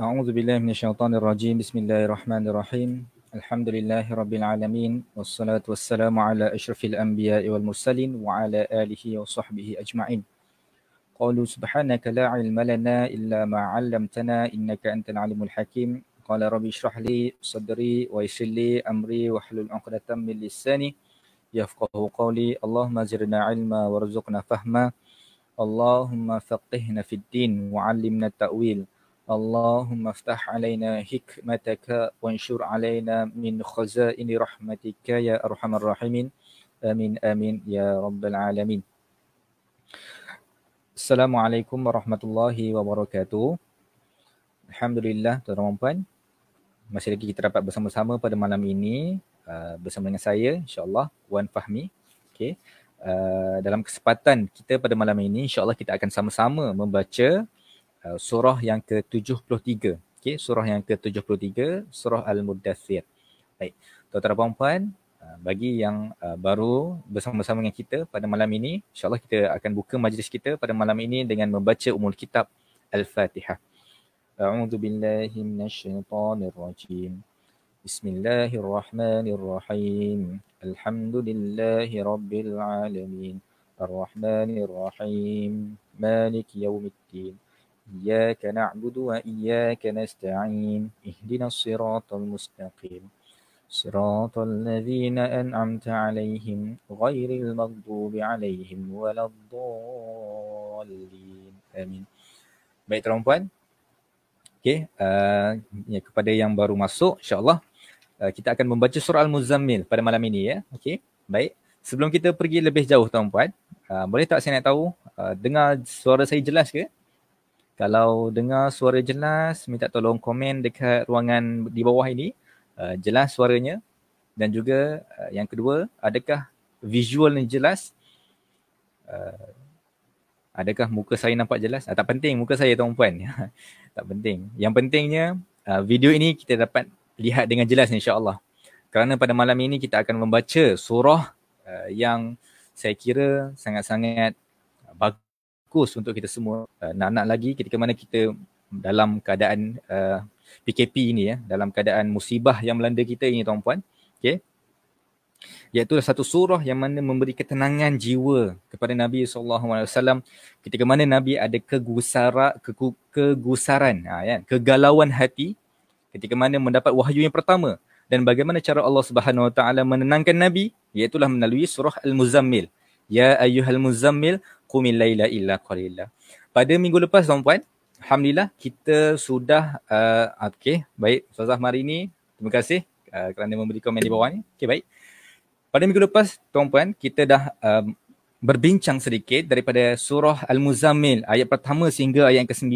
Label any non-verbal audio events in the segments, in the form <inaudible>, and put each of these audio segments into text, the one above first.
أعوذ بالله من الشيطان الرجيم بسم الله الرحمن الرحيم الحمد لله رب العالمين والصلاة والسلام على أشرف الأنبياء والمرسلين وعلى آله وصحبه أجمعين قالوا سبحانك لا علم لنا إلا ما علمتنا إنك أنت العلم الحكيم قال ربي اشرح لي صدري ويسر لي أمري واحلل عقدة من لساني يفقه قولي اللهم زرنا علما وارزقنا فهما اللهم فقهنا في الدين وعلمنا التأويل Allahumma افتح علينا حكمتك وانشر علينا من خزائن رحمتك يا ارحم الراحمين امين Amin يا رب العالمين السلام عليكم ورحمه الله وبركاته tuan, لله puan masih lagi kita dapat bersama-sama pada malam ini uh, bersama dengan saya insyaallah Wan Fahmi okey uh, dalam kesempatan kita pada malam ini insyaallah kita akan sama-sama membaca Uh, surah yang ke-73. Okey, surah yang ke-73, surah Al-Muddathir. Baik. Tuan-tuan dan puan-puan, uh, bagi yang uh, baru bersama-sama dengan kita pada malam ini, insya-Allah kita akan buka majlis kita pada malam ini dengan membaca umul kitab Al-Fatihah. A'udzu billahi minasyaitonir rajim. Bismillahirrahmanirrahim. Alhamdulillahirabbil alamin. Arrahmanirrahim. Malik yaumiddin. إياك نعبد وإياك نستعين اهدنا الصراط المستقيم صراط الذين أنعمت عليهم غير المغضوب عليهم ولا الضالين آمين Baik tuan puan Okay, uh, ah, ya, kepada yang baru masuk insyaAllah uh, Kita akan membaca surah Al-Muzammil pada malam ini ya Okay, baik Sebelum kita pergi lebih jauh tuan puan uh, ah, Boleh tak saya nak tahu uh, Dengar suara saya jelas ke? Kalau dengar suara jelas, minta tolong komen dekat ruangan di bawah ini. Uh, jelas suaranya. Dan juga uh, yang kedua, adakah visual ni jelas? Uh, adakah muka saya nampak jelas? Uh, tak penting muka saya tuan puan. <laughs> tak penting. Yang pentingnya uh, video ini kita dapat lihat dengan jelas insya Allah. Kerana pada malam ini kita akan membaca surah uh, yang saya kira sangat-sangat bagus fokus untuk kita semua uh, nak-nak lagi ketika mana kita dalam keadaan uh, PKP ini ya dalam keadaan musibah yang melanda kita ini ya, tuan-puan okey iaitu satu surah yang mana memberi ketenangan jiwa kepada Nabi SAW ketika mana Nabi ada kegusara, ke, kegusaran, ha, ya, kegalauan hati ketika mana mendapat wahyu yang pertama dan bagaimana cara Allah Subhanahu Wa Taala menenangkan Nabi iaitu melalui surah Al-Muzammil Ya ayyuhal muzammil qumil laila illa qalila. Pada minggu lepas tuan-puan, alhamdulillah kita sudah uh, okey, baik Ustazah Marini, terima kasih uh, kerana memberi komen di bawah ni. Okey, baik. Pada minggu lepas tuan-puan, kita dah um, berbincang sedikit daripada surah Al-Muzammil ayat pertama sehingga ayat yang ke-9.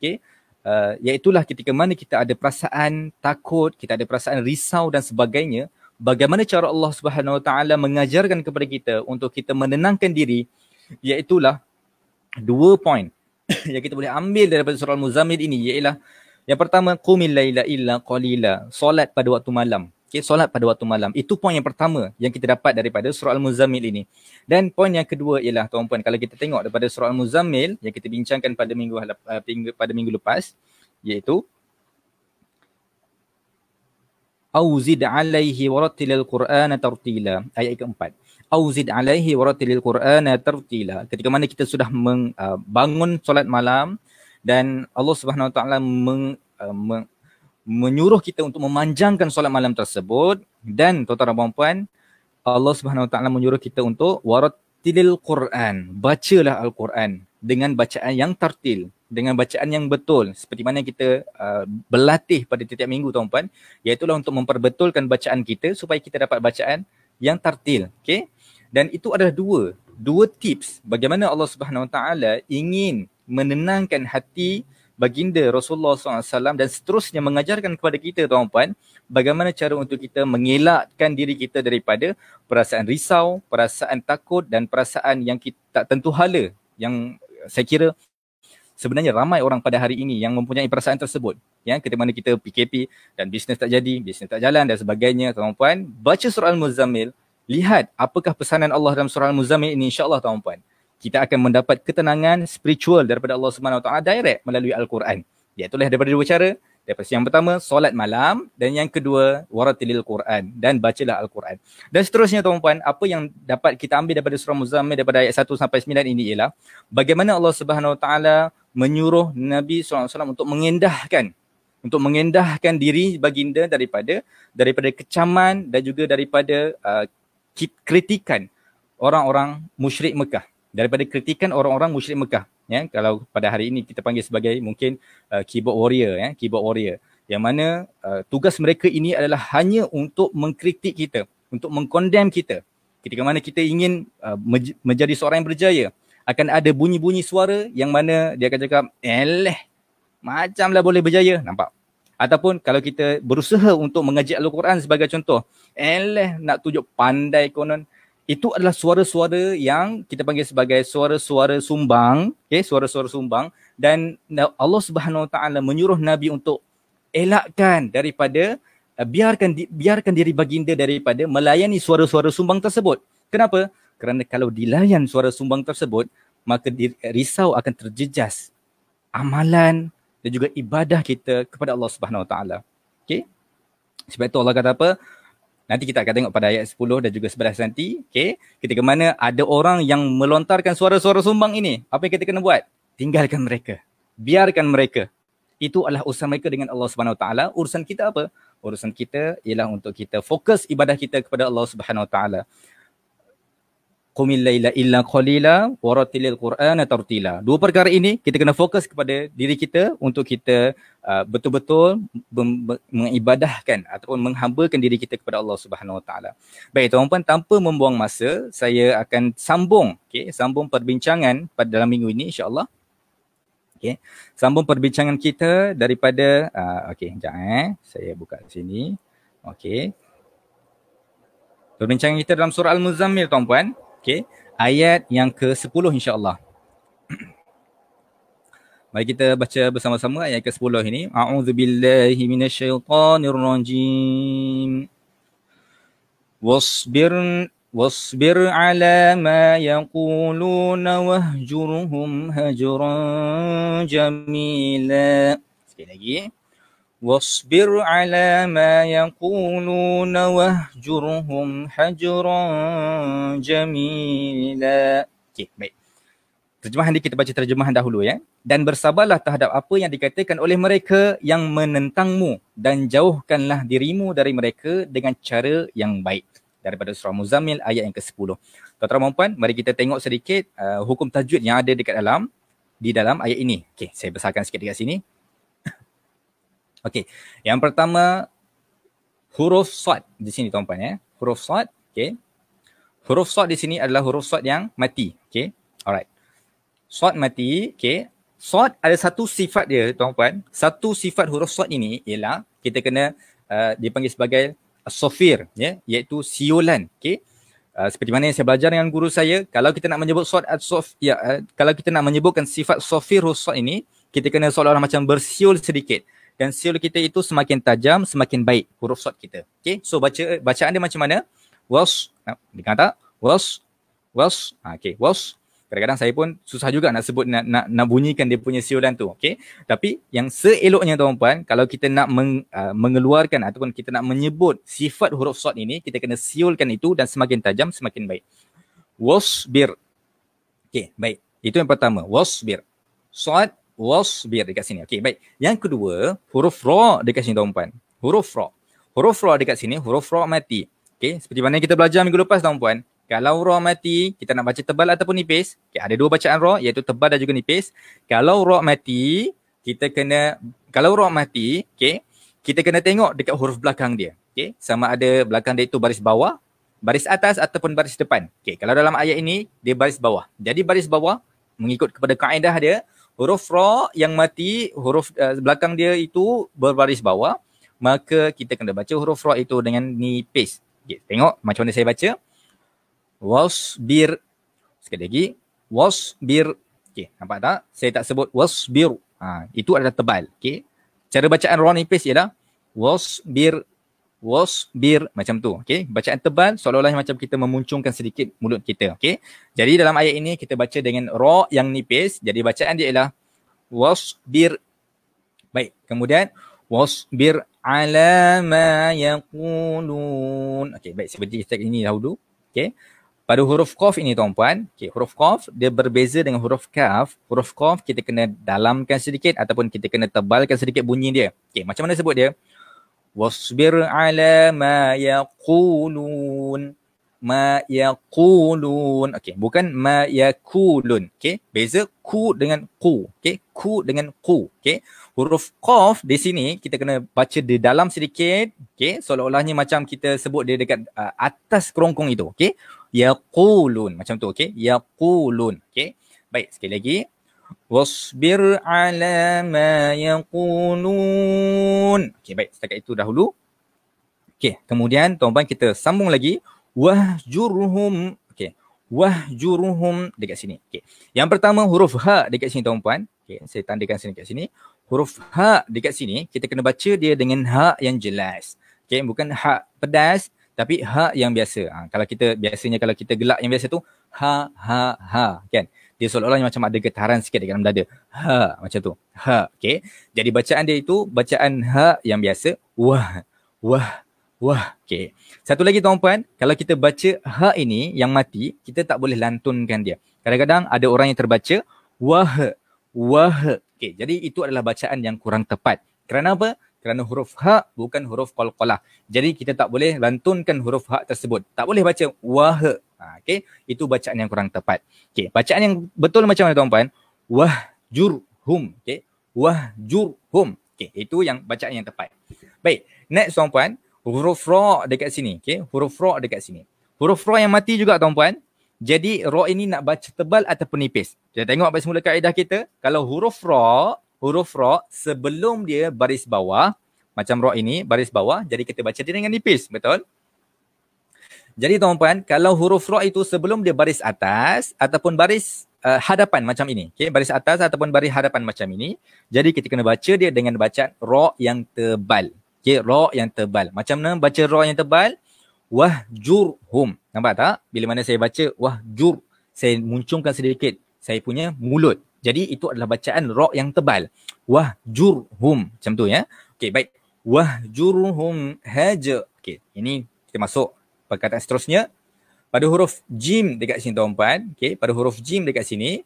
Okey. Uh, iaitulah ketika mana kita ada perasaan takut, kita ada perasaan risau dan sebagainya, bagaimana cara Allah Subhanahu Wa Taala mengajarkan kepada kita untuk kita menenangkan diri iaitulah dua point <coughs> yang kita boleh ambil daripada surah Al-Muzammil ini ialah yang pertama qumil laila illa qalila solat pada waktu malam okey solat pada waktu malam itu poin yang pertama yang kita dapat daripada surah Al-Muzammil ini dan poin yang kedua ialah tuan puan kalau kita tengok daripada surah Al-Muzammil yang kita bincangkan pada minggu eh, pada minggu lepas iaitu auzid alaihi warattilil qur'ana tartila ayat keempat auzid alaihi waratilil qur'ana tertila. ketika mana kita sudah meng, uh, bangun solat malam dan Allah Subhanahu wa taala meng, uh, meng, menyuruh kita untuk memanjangkan solat malam tersebut dan tuan-tuan dan puan-puan Allah Subhanahu wa taala menyuruh kita untuk waratilil qur'an bacalah al-quran dengan bacaan yang tertil, dengan bacaan yang betul seperti mana kita uh, berlatih pada setiap minggu tuan-tuan iaitu lah untuk memperbetulkan bacaan kita supaya kita dapat bacaan yang tertil, okay? dan itu adalah dua dua tips bagaimana Allah Subhanahu Wa Taala ingin menenangkan hati baginda Rasulullah SAW dan seterusnya mengajarkan kepada kita tuan-puan bagaimana cara untuk kita mengelakkan diri kita daripada perasaan risau, perasaan takut dan perasaan yang kita tak tentu hala yang saya kira sebenarnya ramai orang pada hari ini yang mempunyai perasaan tersebut ya ketika mana kita PKP dan bisnes tak jadi, bisnes tak jalan dan sebagainya tuan-puan baca surah al-muzammil lihat apakah pesanan Allah dalam surah Al-Muzammil ini insya-Allah tuan-puan. Kita akan mendapat ketenangan spiritual daripada Allah Subhanahu Wa Ta'ala direct melalui Al-Quran. Iaitu lah daripada dua cara. Daripada yang pertama solat malam dan yang kedua waratilil Quran dan bacalah Al-Quran. Dan seterusnya tuan-puan, apa yang dapat kita ambil daripada surah Muzammil daripada ayat 1 sampai 9 ini ialah bagaimana Allah Subhanahu Wa Ta'ala menyuruh Nabi SAW untuk mengendahkan untuk mengendahkan diri baginda daripada daripada kecaman dan juga daripada uh, kritikan orang-orang musyrik Mekah daripada kritikan orang-orang musyrik Mekah ya kalau pada hari ini kita panggil sebagai mungkin uh, keyboard warrior ya keyboard warrior yang mana uh, tugas mereka ini adalah hanya untuk mengkritik kita untuk mengkondem kita ketika mana kita ingin uh, menj- menjadi seorang yang berjaya akan ada bunyi-bunyi suara yang mana dia akan cakap eleh eh, macamlah boleh berjaya nampak ataupun kalau kita berusaha untuk mengaji Al-Quran sebagai contoh eleh nak tunjuk pandai konon itu adalah suara-suara yang kita panggil sebagai suara-suara sumbang okay? suara-suara sumbang dan Allah Subhanahu Wa Taala menyuruh nabi untuk elakkan daripada eh, biarkan biarkan diri baginda daripada melayani suara-suara sumbang tersebut kenapa kerana kalau dilayan suara sumbang tersebut maka risau akan terjejas amalan dan juga ibadah kita kepada Allah Subhanahu Wa Taala. Okey. Sebab itu Allah kata apa? Nanti kita akan tengok pada ayat 10 dan juga 11 nanti. Okey. Ketika mana ada orang yang melontarkan suara-suara sumbang ini, apa yang kita kena buat? Tinggalkan mereka. Biarkan mereka. Itu adalah urusan mereka dengan Allah Subhanahu Wa Taala. Urusan kita apa? Urusan kita ialah untuk kita fokus ibadah kita kepada Allah Subhanahu Wa Taala qumil laila illa qalila waratilil qur'ana tartila. Dua perkara ini kita kena fokus kepada diri kita untuk kita uh, betul-betul mem- mengibadahkan ataupun menghambakan diri kita kepada Allah Subhanahu Wa Taala. Baik tuan puan tanpa membuang masa saya akan sambung okey sambung perbincangan pada dalam minggu ini insya-Allah. Okey. Sambung perbincangan kita daripada uh, okey jap eh saya buka sini. Okey. Perbincangan kita dalam surah Al-Muzammil tuan tuan. Okay. Ayat yang ke-10 insyaAllah. <clears throat> Mari kita baca bersama-sama ayat ke-10 ini. A'udzubillahi minasyaitonirrajim. Wasbir wasbir ala ma yaquluna wahjurhum hajran jamila. Sekali lagi. Wasbir على ما يقولون واهجرهم حجرا جميلا okay, baik. Terjemahan ini kita baca terjemahan dahulu ya. Dan bersabarlah terhadap apa yang dikatakan oleh mereka yang menentangmu dan jauhkanlah dirimu dari mereka dengan cara yang baik. Daripada surah Muzammil ayat yang ke-10. Tuan-tuan puan, mari kita tengok sedikit uh, hukum tajwid yang ada dekat dalam di dalam ayat ini. Okey, saya besarkan sikit dekat sini. Okey, yang pertama huruf sod di sini tuan-puan ya. Huruf sod, okey. Huruf sod di sini adalah huruf sod yang mati, okey. Alright. Sod mati, okey. Sod ada satu sifat dia tuan-puan. Satu sifat huruf sod ini ialah kita kena uh, dipanggil sebagai sofir, ya, yeah, iaitu siulan, okey. Uh, seperti mana yang saya belajar dengan guru saya, kalau kita nak menyebut sod sof, ya, uh, kalau kita nak menyebutkan sifat sofir huruf sod ini, kita kena seolah-olah macam bersiul sedikit dan seal kita itu semakin tajam semakin baik huruf sort kita Okay, so baca bacaan dia macam mana was dengar tak was was ha, okey was kadang-kadang saya pun susah juga nak sebut nak nak, nak bunyikan dia punya siulan tu Okay, tapi yang seeloknya tuan puan kalau kita nak meng, uh, mengeluarkan ataupun kita nak menyebut sifat huruf sort ini kita kena siulkan itu dan semakin tajam semakin baik was Okay, baik itu yang pertama was bir biar dekat sini. Okey, baik. Yang kedua, huruf ra dekat sini tuan-puan. Huruf ra. Huruf ra dekat sini huruf ra mati. Okey, seperti mana kita belajar minggu lepas tuan-puan. Kalau ra mati, kita nak baca tebal ataupun nipis. Okey, ada dua bacaan ra iaitu tebal dan juga nipis. Kalau ra mati, kita kena kalau ra mati, okey, kita kena tengok dekat huruf belakang dia. Okey, sama ada belakang dia itu baris bawah baris atas ataupun baris depan. Okey, kalau dalam ayat ini dia baris bawah. Jadi baris bawah mengikut kepada kaedah dia, huruf ra yang mati huruf uh, belakang dia itu berbaris bawah maka kita kena baca huruf ra itu dengan nipis okay, tengok macam mana saya baca wasbir sekali lagi wasbir okey nampak tak saya tak sebut wasbir ha, itu adalah tebal okey cara bacaan ra nipis ialah wasbir was bir macam tu okey bacaan tebal seolah-olah macam kita memuncungkan sedikit mulut kita okey jadi dalam ayat ini kita baca dengan ra yang nipis jadi bacaan dia ialah was bir baik kemudian was bir ala ma yaqulun okey baik seperti kita ini dahulu okey pada huruf qaf ini tuan puan okey huruf qaf dia berbeza dengan huruf kaf huruf qaf kita kena dalamkan sedikit ataupun kita kena tebalkan sedikit bunyi dia okey macam mana sebut dia wasbir ala ma yaqulun ma yaqulun okey bukan ma yaqulun okey beza ku dengan ku okey ku dengan ku okey huruf qaf di sini kita kena baca di dalam sedikit okey seolah-olahnya macam kita sebut dia dekat uh, atas kerongkong itu okey yaqulun macam tu okey yaqulun okey baik sekali lagi Wasbir ala ma yaqulun. Okey baik setakat itu dahulu. Okey kemudian tuan-tuan kita sambung lagi wahjurhum okey wahjurhum dekat sini. Okey. Yang pertama huruf ha dekat sini tuan-tuan. Okey saya tandakan sini dekat sini. Huruf ha dekat sini kita kena baca dia dengan ha yang jelas. Okey bukan ha pedas tapi ha yang biasa. Ha, kalau kita biasanya kalau kita gelak yang biasa tu ha ha ha kan dia seolah-olah macam ada getaran sikit dekat dalam dada. Ha macam tu. Ha okey. Jadi bacaan dia itu bacaan ha yang biasa wah wah wah okey. Satu lagi tuan puan, kalau kita baca ha ini yang mati, kita tak boleh lantunkan dia. Kadang-kadang ada orang yang terbaca wah wah. Okey, jadi itu adalah bacaan yang kurang tepat. Kerana apa? Kerana huruf ha bukan huruf qalqalah. Jadi kita tak boleh lantunkan huruf ha tersebut. Tak boleh baca wah Ha, okay. Itu bacaan yang kurang tepat. Okay. Bacaan yang betul macam mana tuan-puan? Wah jur hum. Okay. Wah jur hum. Okay. Itu yang bacaan yang tepat. Baik. Next tuan-puan. Huruf ro dekat sini. Okay. Huruf ro dekat sini. Huruf ro yang mati juga tuan-puan. Jadi ro ini nak baca tebal ataupun nipis. Kita tengok apa semula kaedah kita. Kalau huruf ro, huruf ro sebelum dia baris bawah. Macam ro ini baris bawah. Jadi kita baca dia dengan nipis. Betul? Jadi tuan-puan, kalau huruf ra itu sebelum dia baris atas ataupun baris uh, hadapan macam ini. Okey, baris atas ataupun baris hadapan macam ini. Jadi kita kena baca dia dengan bacaan ra yang tebal. Okey, ra yang tebal. Macam mana baca ra yang tebal? Wahjurhum. Nampak tak? Bila mana saya baca wahjur, saya muncungkan sedikit saya punya mulut. Jadi itu adalah bacaan ra yang tebal. Wahjurhum. Macam tu ya. Okey, baik. Wahjurhum haja. Okey, ini kita masuk perkataan seterusnya pada huruf jim dekat sini tuan-tuan okey pada huruf jim dekat sini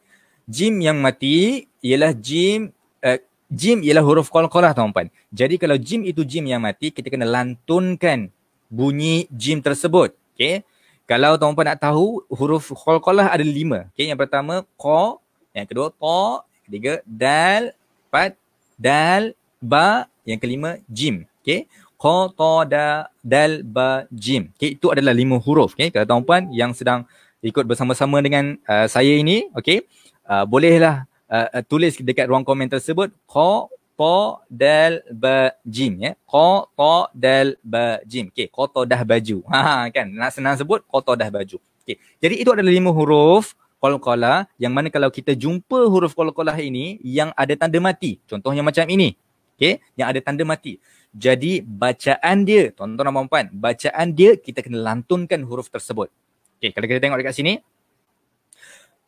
jim yang mati ialah jim uh, jim ialah huruf qalqalah tuan-tuan jadi kalau jim itu jim yang mati kita kena lantunkan bunyi jim tersebut okay? kalau tuan-tuan nak tahu huruf kol-kolah ada lima okay? yang pertama qa yang kedua ta ketiga dal empat dal ba yang kelima jim okay? qatada dal ba jim. Okey itu adalah lima huruf. Okey kalau tuan-puan yang sedang ikut bersama-sama dengan uh, saya ini, okey. Uh, bolehlah uh, uh, tulis dekat ruang komen tersebut qatada dal ba jim ya. Qatada dal ba jim. Okey qatadah baju. <laughs> Ha, ha kan nak senang sebut dah baju. Okey. Jadi itu adalah lima huruf qalqalah yang mana kalau kita jumpa huruf qalqalah ini yang ada tanda mati. Contohnya macam ini. okay? yang ada tanda mati. Jadi bacaan dia, tuan-tuan dan puan-puan, bacaan dia kita kena lantunkan huruf tersebut. Okey, kalau kita tengok dekat sini.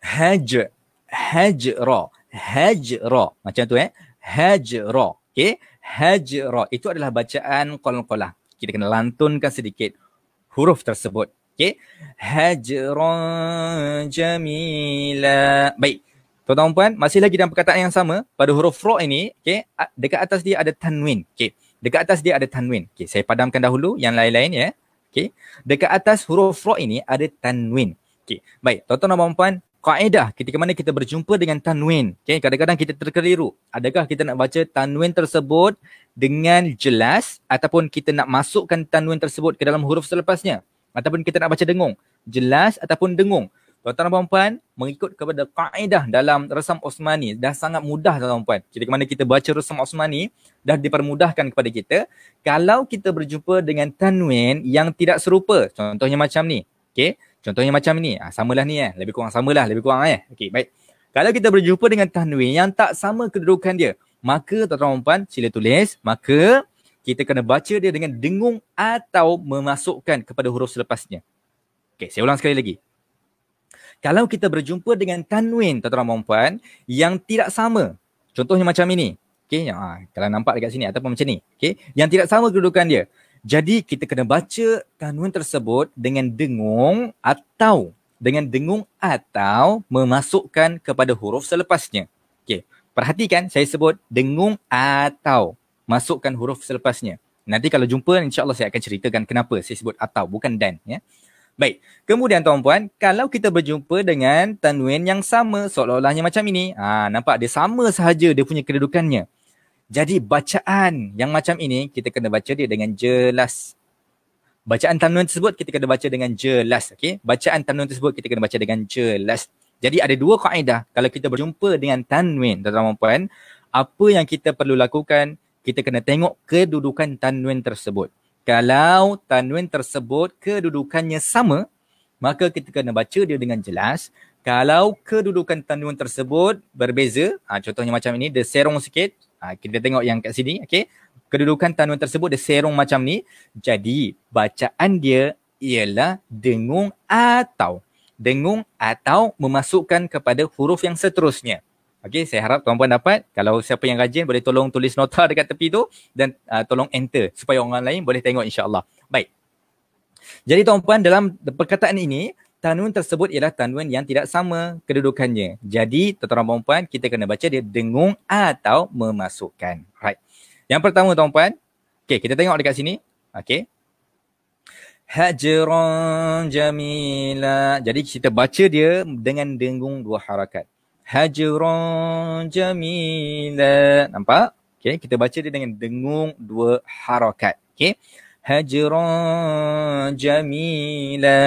Haj, hajra, hajra. Macam tu eh. Hajra. Okey, hajra. Itu adalah bacaan qalqalah. Kita kena lantunkan sedikit huruf tersebut. Okey. Hajra jamila. Baik. Tuan-tuan puan, masih lagi dalam perkataan yang sama pada huruf ra ini, okey, dekat atas dia ada tanwin. Okey. Dekat atas dia ada tanwin. Okey, saya padamkan dahulu yang lain-lain ya. Okey. Dekat atas huruf ra ini ada tanwin. Okey. Baik, tuan-tuan dan puan-puan, kaedah ketika mana kita berjumpa dengan tanwin. Okey, kadang-kadang kita terkeliru. Adakah kita nak baca tanwin tersebut dengan jelas ataupun kita nak masukkan tanwin tersebut ke dalam huruf selepasnya? Ataupun kita nak baca dengung? Jelas ataupun dengung? Tuan-tuan dan puan-puan, mengikut kepada kaedah dalam resam Osmani dah sangat mudah tuan-tuan dan puan. Jadi kemana kita baca resam Osmani dah dipermudahkan kepada kita. Kalau kita berjumpa dengan tanwin yang tidak serupa, contohnya macam ni. Okey, contohnya macam ni. Ha, samalah ni eh, lebih kurang samalah, lebih kurang eh. Okey, baik. Kalau kita berjumpa dengan tanwin yang tak sama kedudukan dia, maka tuan-tuan dan puan, sila tulis, maka kita kena baca dia dengan dengung atau memasukkan kepada huruf selepasnya. Okey, saya ulang sekali lagi kalau kita berjumpa dengan tanwin tuan-tuan dan puan yang tidak sama contohnya macam ini okey ha, kalau nampak dekat sini ataupun macam ni okey yang tidak sama kedudukan dia jadi kita kena baca tanwin tersebut dengan dengung atau dengan dengung atau memasukkan kepada huruf selepasnya okey perhatikan saya sebut dengung atau masukkan huruf selepasnya nanti kalau jumpa insyaallah saya akan ceritakan kenapa saya sebut atau bukan dan ya Baik. Kemudian tuan-puan, kalau kita berjumpa dengan tanwin yang sama seolah-olahnya macam ini. Ha, nampak dia sama sahaja dia punya kedudukannya. Jadi bacaan yang macam ini kita kena baca dia dengan jelas. Bacaan tanwin tersebut kita kena baca dengan jelas. Okay? Bacaan tanwin tersebut kita kena baca dengan jelas. Jadi ada dua kaedah kalau kita berjumpa dengan tanwin tuan-puan. Apa yang kita perlu lakukan kita kena tengok kedudukan tanwin tersebut. Kalau tanwin tersebut kedudukannya sama, maka kita kena baca dia dengan jelas. Kalau kedudukan tanwin tersebut berbeza, ha, contohnya macam ini, dia serong sikit. Ha, kita tengok yang kat sini, okay. Kedudukan tanwin tersebut dia serong macam ni. Jadi, bacaan dia ialah dengung atau. Dengung atau memasukkan kepada huruf yang seterusnya. Okay, saya harap tuan-puan dapat. Kalau siapa yang rajin boleh tolong tulis nota dekat tepi tu dan uh, tolong enter supaya orang lain boleh tengok insyaAllah. Baik. Jadi tuan-puan dalam perkataan ini, tanwin tersebut ialah tanwin yang tidak sama kedudukannya. Jadi tuan-tuan puan-puan kita kena baca dia dengung atau memasukkan. Right. Yang pertama tuan-puan, okay, kita tengok dekat sini. Okay. Hajran jamila. Jadi kita baca dia dengan dengung dua harakat hajrun jamila. Nampak? Okey, kita baca dia dengan dengung dua harakat. Okey. Hajrun jamila.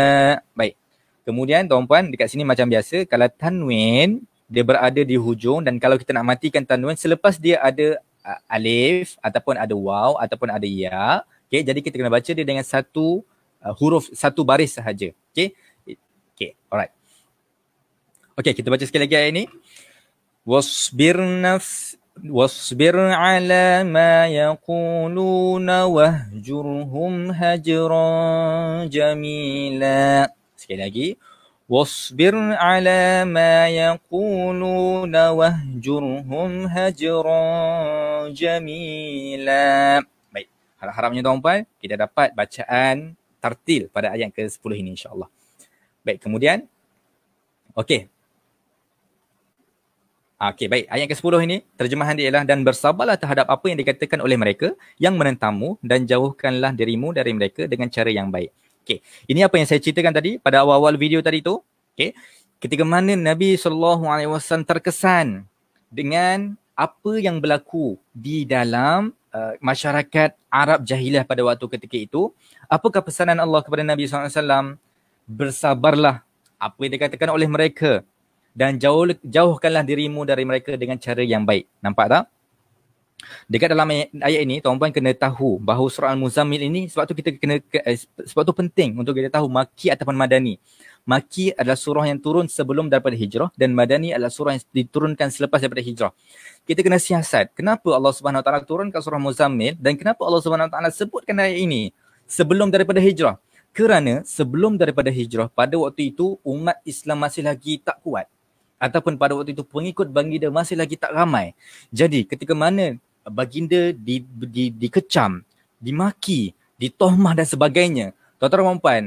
Baik. Kemudian tuan puan dekat sini macam biasa kalau tanwin dia berada di hujung dan kalau kita nak matikan tanwin selepas dia ada uh, alif ataupun ada waw ataupun ada ya. Okey, jadi kita kena baca dia dengan satu uh, huruf satu baris sahaja. Okey. Okey. Alright. Okay, kita baca sekali lagi ayat ni. Wasbir naf wasbir ala ma yaquluna wahjurhum hajran jamila. Sekali lagi. Wasbir ala ma yaquluna wahjurhum hajran jamila. Baik. Harap-harapnya tuan-puan kita dapat bacaan tartil pada ayat ke-10 ini insya-Allah. Baik, kemudian Okey, Ah, okey, baik. Ayat ke-10 ini, terjemahan dia ialah dan bersabarlah terhadap apa yang dikatakan oleh mereka yang menentangmu dan jauhkanlah dirimu dari mereka dengan cara yang baik. Okey, ini apa yang saya ceritakan tadi pada awal-awal video tadi tu. Okey, ketika mana Nabi SAW terkesan dengan apa yang berlaku di dalam uh, masyarakat Arab jahilah pada waktu ketika itu. Apakah pesanan Allah kepada Nabi SAW? Bersabarlah apa yang dikatakan oleh mereka dan jauh, jauhkanlah dirimu dari mereka dengan cara yang baik. Nampak tak? Dekat dalam ayat ini, tuan puan kena tahu bahawa surah Al-Muzammil ini sebab tu kita kena eh, sebab tu penting untuk kita tahu Maki ataupun Madani. Maki adalah surah yang turun sebelum daripada hijrah dan Madani adalah surah yang diturunkan selepas daripada hijrah. Kita kena siasat. Kenapa Allah Subhanahu Wa Taala turunkan surah Muzammil dan kenapa Allah Subhanahu Wa Taala sebutkan ayat ini sebelum daripada hijrah? Kerana sebelum daripada hijrah pada waktu itu umat Islam masih lagi tak kuat ataupun pada waktu itu pengikut baginda masih lagi tak ramai. Jadi ketika mana baginda di, di, di dikecam, dimaki, ditohmah dan sebagainya. Tuan-tuan dan puan,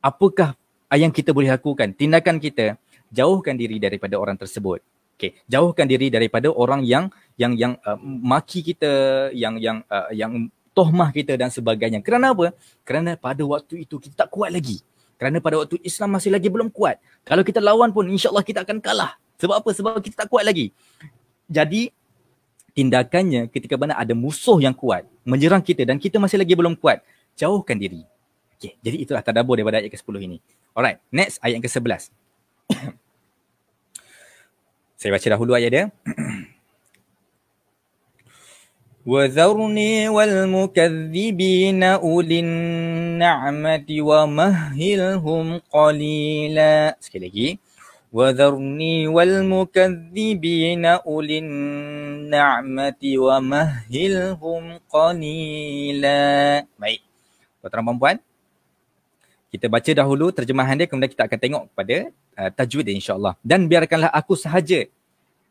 apakah yang kita boleh lakukan? Tindakan kita jauhkan diri daripada orang tersebut. Okay, jauhkan diri daripada orang yang yang yang uh, maki kita, yang yang uh, yang tohmah kita dan sebagainya. Kerana apa? Kerana pada waktu itu kita tak kuat lagi. Kerana pada waktu Islam masih lagi belum kuat. Kalau kita lawan pun insya Allah kita akan kalah. Sebab apa? Sebab kita tak kuat lagi. Jadi tindakannya ketika mana ada musuh yang kuat menyerang kita dan kita masih lagi belum kuat, jauhkan diri. Okay, jadi itulah tadabur daripada ayat ke-10 ini. Alright, next ayat ke-11. <coughs> Saya baca dahulu ayat dia. <coughs> وذرني والمكذبين أولي النعمة ومهلهم قليلا وذرني والمكذبين أولي النعمة ومهلهم قليلا Baik. Puan-puan dan puan-puan, kita baca dahulu terjemahan dia kemudian kita akan tengok pada uh, tajwid dia insyaAllah. Dan biarkanlah aku sahaja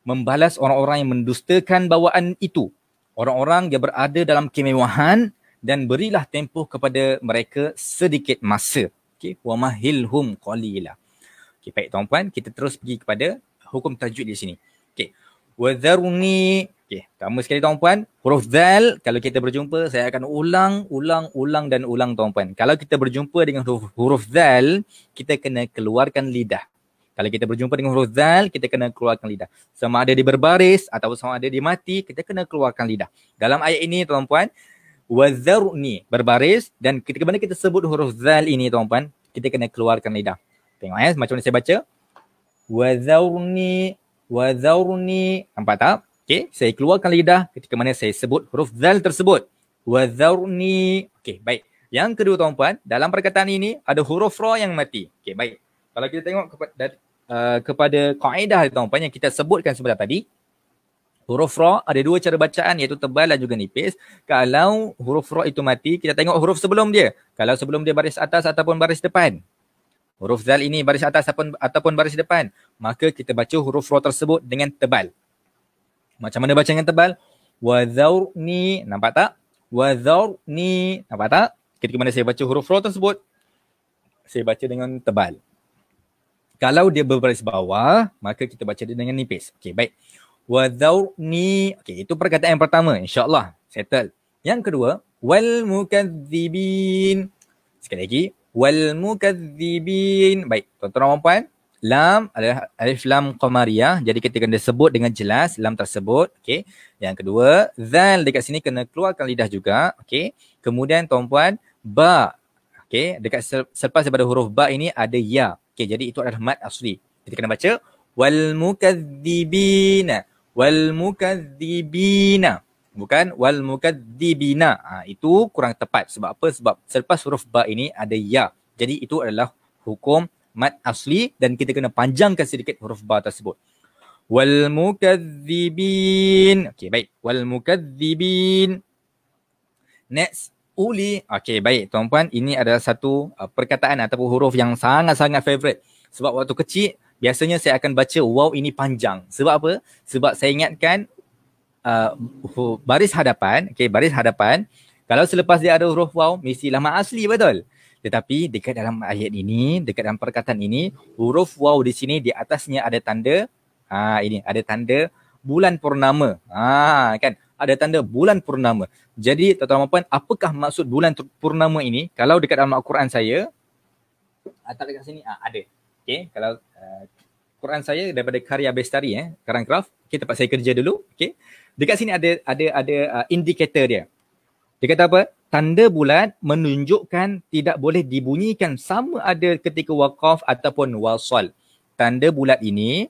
membalas orang-orang yang mendustakan bawaan itu orang-orang yang berada dalam kemewahan dan berilah tempoh kepada mereka sedikit masa. Okey, wa mahilhum qalila. Okey, baik tuan-puan, kita terus pergi kepada hukum tajwid di sini. Okey. Wa dharuni Okey, pertama sekali tuan-puan, huruf zal kalau kita berjumpa saya akan ulang, ulang, ulang dan ulang tuan-puan. Kalau kita berjumpa dengan huruf, huruf zal, kita kena keluarkan lidah. Kalau kita berjumpa dengan huruf zal, kita kena keluarkan lidah. Sama ada dia berbaris atau sama ada dia mati, kita kena keluarkan lidah. Dalam ayat ini, tuan-puan, wazarni berbaris dan ketika mana kita sebut huruf zal ini, tuan-puan, kita kena keluarkan lidah. Tengok ya, eh? macam mana saya baca. Wazarni, wazarni. Nampak tak? Okay, saya keluarkan lidah ketika mana saya sebut huruf zal tersebut. Wazarni. Okay, baik. Yang kedua, tuan-puan, dalam perkataan ini ada huruf ra yang mati. Okay, baik kalau kita tengok kepada uh, kepada kaedah itu umpamanya kita sebutkan sebentar tadi huruf ra ada dua cara bacaan iaitu tebal dan juga nipis kalau huruf ra itu mati kita tengok huruf sebelum dia kalau sebelum dia baris atas ataupun baris depan huruf zal ini baris atas ataupun ataupun baris depan maka kita baca huruf ra tersebut dengan tebal macam mana baca dengan tebal wadhurni nampak tak wadhurni nampak tak ketika mana saya baca huruf ra tersebut saya baca dengan tebal kalau dia berbaris bawah, maka kita baca dia dengan nipis. Okey, baik. Wadhawni. Okey, itu perkataan yang pertama. InsyaAllah. Settle. Yang kedua, wal mukadzibin. Sekali lagi, wal mukadzibin. Baik, tuan-tuan dan puan Lam adalah alif lam qamariyah. Jadi kita kena sebut dengan jelas lam tersebut. Okey. Yang kedua, zal dekat sini kena keluarkan lidah juga. Okey. Kemudian tuan-tuan, ba. Okey, dekat selepas daripada huruf ba ini ada ya. Okay, jadi itu adalah mat asli. Kita kena baca wal mukadzibina wal mukadzibina bukan wal mukadzibina. Ha, itu kurang tepat sebab apa? Sebab selepas huruf ba ini ada ya. Jadi itu adalah hukum mat asli dan kita kena panjangkan sedikit huruf ba tersebut. Wal mukadzibin. Okey, baik. Wal mukadzibin. Next, uli. Okey, baik tuan-puan, ini adalah satu uh, perkataan ataupun huruf yang sangat-sangat favorite. Sebab waktu kecil, biasanya saya akan baca wow ini panjang. Sebab apa? Sebab saya ingatkan uh, baris hadapan, okey, baris hadapan, kalau selepas dia ada huruf wow, mestilah lama asli, betul? Tetapi dekat dalam ayat ini, dekat dalam perkataan ini, huruf wow di sini di atasnya ada tanda ha ini, ada tanda bulan purnama. Ha kan? Ada tanda bulan purnama. Jadi tuan-tuan dan puan, apakah maksud bulan purnama ini? Kalau dekat dalam Al-Quran saya, atau ah, dekat sini, ah, ada. Okay, kalau uh, Quran saya daripada karya bestari, eh, Karang Kraf, okay, tempat saya kerja dulu. Okay. Dekat sini ada ada ada uh, indikator dia. Dia kata apa? Tanda bulat menunjukkan tidak boleh dibunyikan sama ada ketika waqaf ataupun wasal. Tanda bulat ini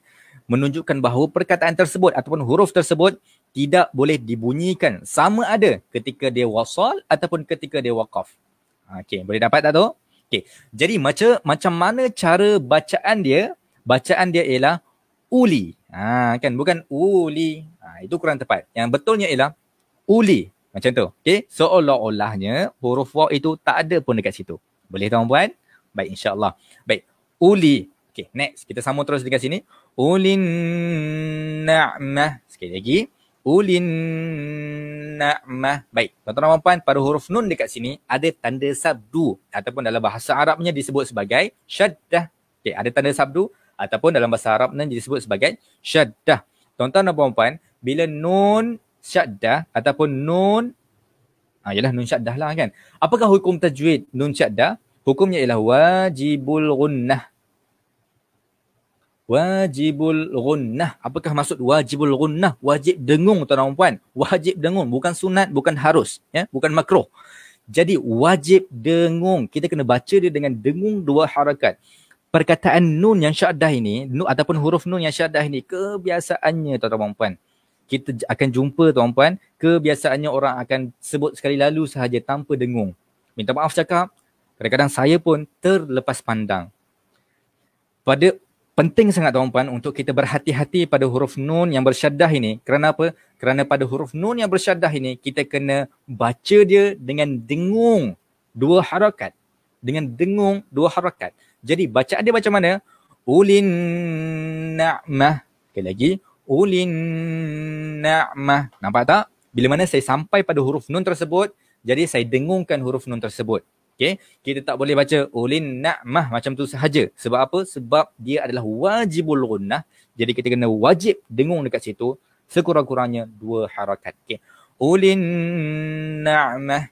menunjukkan bahawa perkataan tersebut ataupun huruf tersebut tidak boleh dibunyikan sama ada ketika dia wasal ataupun ketika dia waqaf. Okey, boleh dapat tak tu? Okey. Jadi macam macam mana cara bacaan dia? Bacaan dia ialah uli. Ha kan bukan uli. Ha itu kurang tepat. Yang betulnya ialah uli. Macam tu. Okey. Seolah-olahnya huruf waw itu tak ada pun dekat situ. Boleh tuan puan? Baik insya-Allah. Baik. Uli. Okey, next kita sambung terus dekat sini. Ulin na'mah. Sekali lagi ulin na'mah. Baik, tuan-tuan dan puan, pada huruf nun dekat sini ada tanda sabdu ataupun dalam bahasa Arabnya disebut sebagai syaddah. Okey, ada tanda sabdu ataupun dalam bahasa Arabnya disebut sebagai syaddah. Tuan-tuan dan puan bila nun syaddah ataupun nun ah ialah nun syaddah lah kan. Apakah hukum tajwid nun syaddah? Hukumnya ialah wajibul gunnah wajibul gunnah. Apakah maksud wajibul gunnah? Wajib dengung tuan dan puan. Wajib dengung bukan sunat, bukan harus, ya, bukan makruh. Jadi wajib dengung. Kita kena baca dia dengan dengung dua harakat. Perkataan nun yang syadah ini, nun ataupun huruf nun yang syadah ini kebiasaannya tuan dan puan. Kita akan jumpa tuan puan, kebiasaannya orang akan sebut sekali lalu sahaja tanpa dengung. Minta maaf cakap, kadang-kadang saya pun terlepas pandang. Pada penting sangat tuan-puan untuk kita berhati-hati pada huruf nun yang bersyadah ini. Kerana apa? Kerana pada huruf nun yang bersyadah ini, kita kena baca dia dengan dengung dua harakat. Dengan dengung dua harakat. Jadi baca dia macam mana? Ulin na'mah. Sekali lagi. Ulin na'mah. Nampak tak? Bila mana saya sampai pada huruf nun tersebut, jadi saya dengungkan huruf nun tersebut. Okay. Kita tak boleh baca ulin oh, na'mah macam tu sahaja. Sebab apa? Sebab dia adalah wajibul gunnah. Jadi kita kena wajib dengung dekat situ sekurang-kurangnya dua harakat. Okay. Ulin oh, na'mah.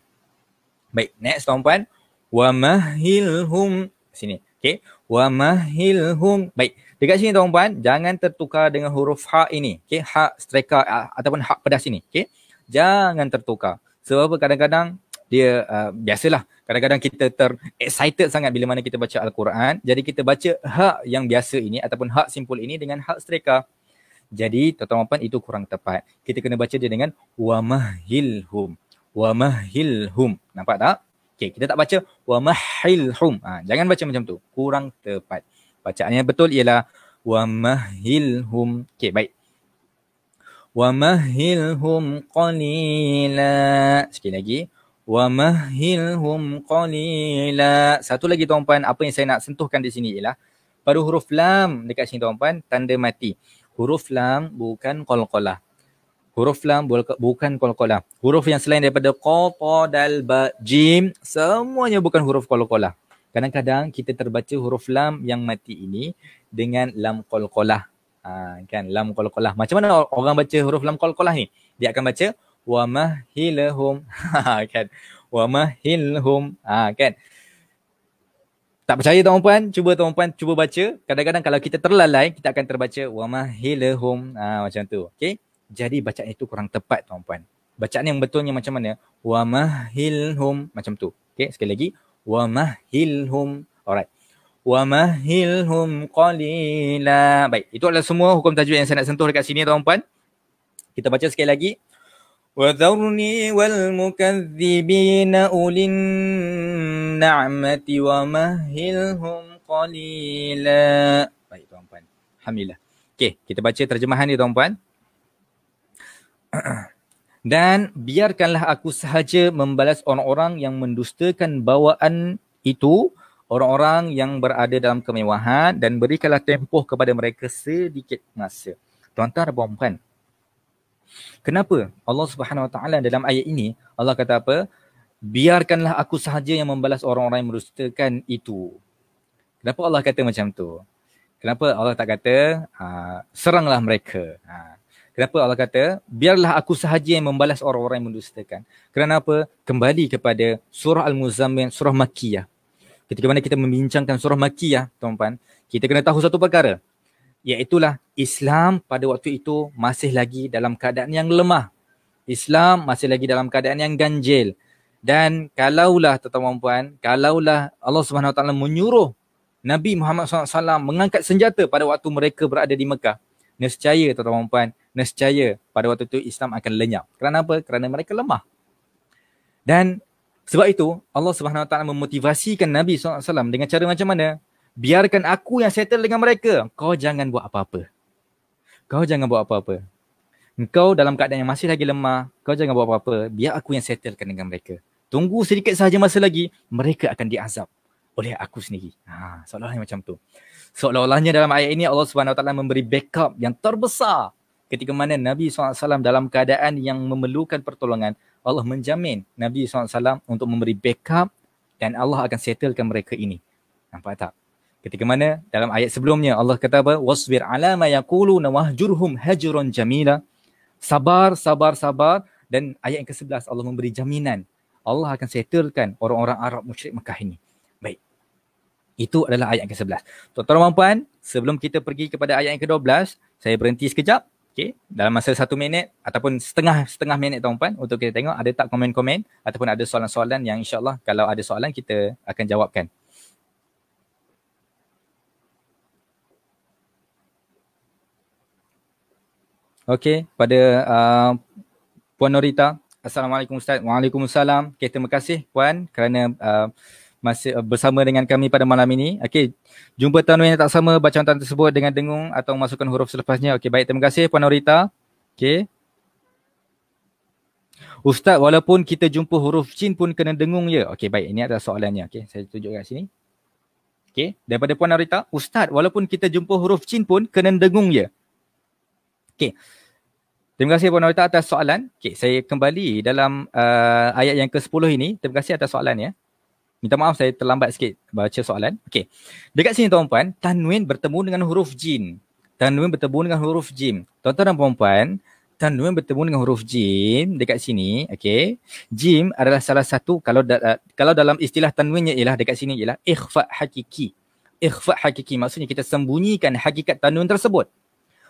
Baik. Next tuan puan. Wa mahilhum. Sini. Okay. Wa mahilhum. Baik. Dekat sini tuan puan. Jangan tertukar dengan huruf ha ini. Okay. Ha striker ataupun ha pedas ini. Okay. Jangan tertukar. Sebab apa kadang-kadang dia uh, biasalah kadang-kadang kita ter excited sangat bila mana kita baca al-Quran jadi kita baca hak yang biasa ini ataupun hak simple ini dengan hak streka jadi tuan-tuan puan itu kurang tepat kita kena baca dia dengan wamahilhum wamahilhum nampak tak okey kita tak baca wamahilhum ha, jangan baca macam tu kurang tepat Bacaannya betul ialah wamahilhum okey baik wamahilhum qalila sekali lagi wa mahilhum qalila. Satu lagi tuan-puan, apa yang saya nak sentuhkan di sini ialah pada huruf lam dekat sini tuan-puan, tanda mati. Huruf lam bukan qalqalah. Huruf lam bukan qalqalah. Huruf yang selain daripada qaf, dal, ba, jim, semuanya bukan huruf qalqalah. Kadang-kadang kita terbaca huruf lam yang mati ini dengan lam qalqalah. Ha, kan lam qalqalah. Macam mana orang baca huruf lam qalqalah ni? Dia akan baca wa <laughs> mahilhum kan wa mahilhum ha kan tak percaya tuan puan cuba tuan puan cuba baca kadang-kadang kalau kita terlalai kita akan terbaca wa mahilhum ha macam tu okey jadi bacaan itu kurang tepat tuan puan bacaan yang betulnya macam mana wa mahilhum macam tu okey sekali lagi wa mahilhum alright wa mahilhum qalila baik itu adalah semua hukum tajwid yang saya nak sentuh dekat sini tuan puan kita baca sekali lagi وذرني والمكذبين أولي النعمة ومهلهم قَلِيلًا Baik tuan puan. Alhamdulillah. Okey, kita baca terjemahan ni tuan puan. <clears throat> Dan biarkanlah aku sahaja membalas orang-orang yang mendustakan bawaan itu, orang-orang yang berada dalam kemewahan dan berikanlah tempoh kepada mereka sedikit masa. Tuan-tuan dan puan-puan, Kenapa Allah Subhanahu Wa Taala dalam ayat ini Allah kata apa? Biarkanlah aku sahaja yang membalas orang-orang yang merustakan itu. Kenapa Allah kata macam tu? Kenapa Allah tak kata ha, seranglah mereka? Ha. Kenapa Allah kata biarlah aku sahaja yang membalas orang-orang yang mendustakan? Kerana apa? Kembali kepada surah Al-Muzammil, surah Makiyah. Ketika mana kita membincangkan surah Makiyah, tuan-tuan, kita kena tahu satu perkara iaitulah Islam pada waktu itu masih lagi dalam keadaan yang lemah. Islam masih lagi dalam keadaan yang ganjil. Dan kalaulah tuan-tuan dan puan, kalaulah Allah Subhanahu Taala menyuruh Nabi Muhammad SAW mengangkat senjata pada waktu mereka berada di Mekah. Nescaya tuan-tuan dan puan, nescaya pada waktu itu Islam akan lenyap. Kerana apa? Kerana mereka lemah. Dan sebab itu Allah Subhanahu Taala memotivasikan Nabi SAW dengan cara macam mana? biarkan aku yang settle dengan mereka. Kau jangan buat apa-apa. Kau jangan buat apa-apa. Kau dalam keadaan yang masih lagi lemah, kau jangan buat apa-apa. Biar aku yang settlekan dengan mereka. Tunggu sedikit sahaja masa lagi, mereka akan diazab oleh aku sendiri. Ha, seolah-olah macam tu. Seolah-olahnya dalam ayat ini Allah SWT memberi backup yang terbesar ketika mana Nabi SAW dalam keadaan yang memerlukan pertolongan, Allah menjamin Nabi SAW untuk memberi backup dan Allah akan settlekan mereka ini. Nampak tak? ketika mana dalam ayat sebelumnya Allah kata apa wasbir ala ma yaquluna wahjurhum hajrun jamila sabar sabar sabar dan ayat yang ke-11 Allah memberi jaminan Allah akan settlekan orang-orang Arab musyrik Mekah ini baik itu adalah ayat yang ke-11 tuan-tuan dan puan sebelum kita pergi kepada ayat yang ke-12 saya berhenti sekejap Okay. Dalam masa satu minit ataupun setengah setengah minit tuan untuk kita tengok ada tak komen-komen ataupun ada soalan-soalan yang insyaAllah kalau ada soalan kita akan jawabkan. Okey, pada uh, Puan Norita. Assalamualaikum Ustaz. Waalaikumsalam. Okay, terima kasih Puan kerana uh, masih uh, bersama dengan kami pada malam ini. Okey, jumpa tahun yang tak sama bacaan tahun tersebut dengan dengung atau masukkan huruf selepasnya. Okey, baik. Terima kasih Puan Norita. Okey. Ustaz, walaupun kita jumpa huruf Cin pun kena dengung ya? Okey, baik. Ini adalah soalannya. Okey, saya tunjuk kat sini. Okey, daripada Puan Norita. Ustaz, walaupun kita jumpa huruf Cin pun kena dengung ya? Okey, Terima kasih Puan Norita atas soalan. Okay, saya kembali dalam uh, ayat yang ke-10 ini. Terima kasih atas soalan ya. Minta maaf saya terlambat sikit baca soalan. Okay. Dekat sini tuan-puan, tanwin bertemu dengan huruf jin. Tanwin bertemu dengan huruf jin. Tuan-tuan dan puan-puan, tanwin bertemu dengan huruf jin dekat sini. Okay. Jim adalah salah satu, kalau da- uh, kalau dalam istilah tanwinnya ialah dekat sini ialah ikhfa hakiki. Ikhfa hakiki maksudnya kita sembunyikan hakikat tanwin tersebut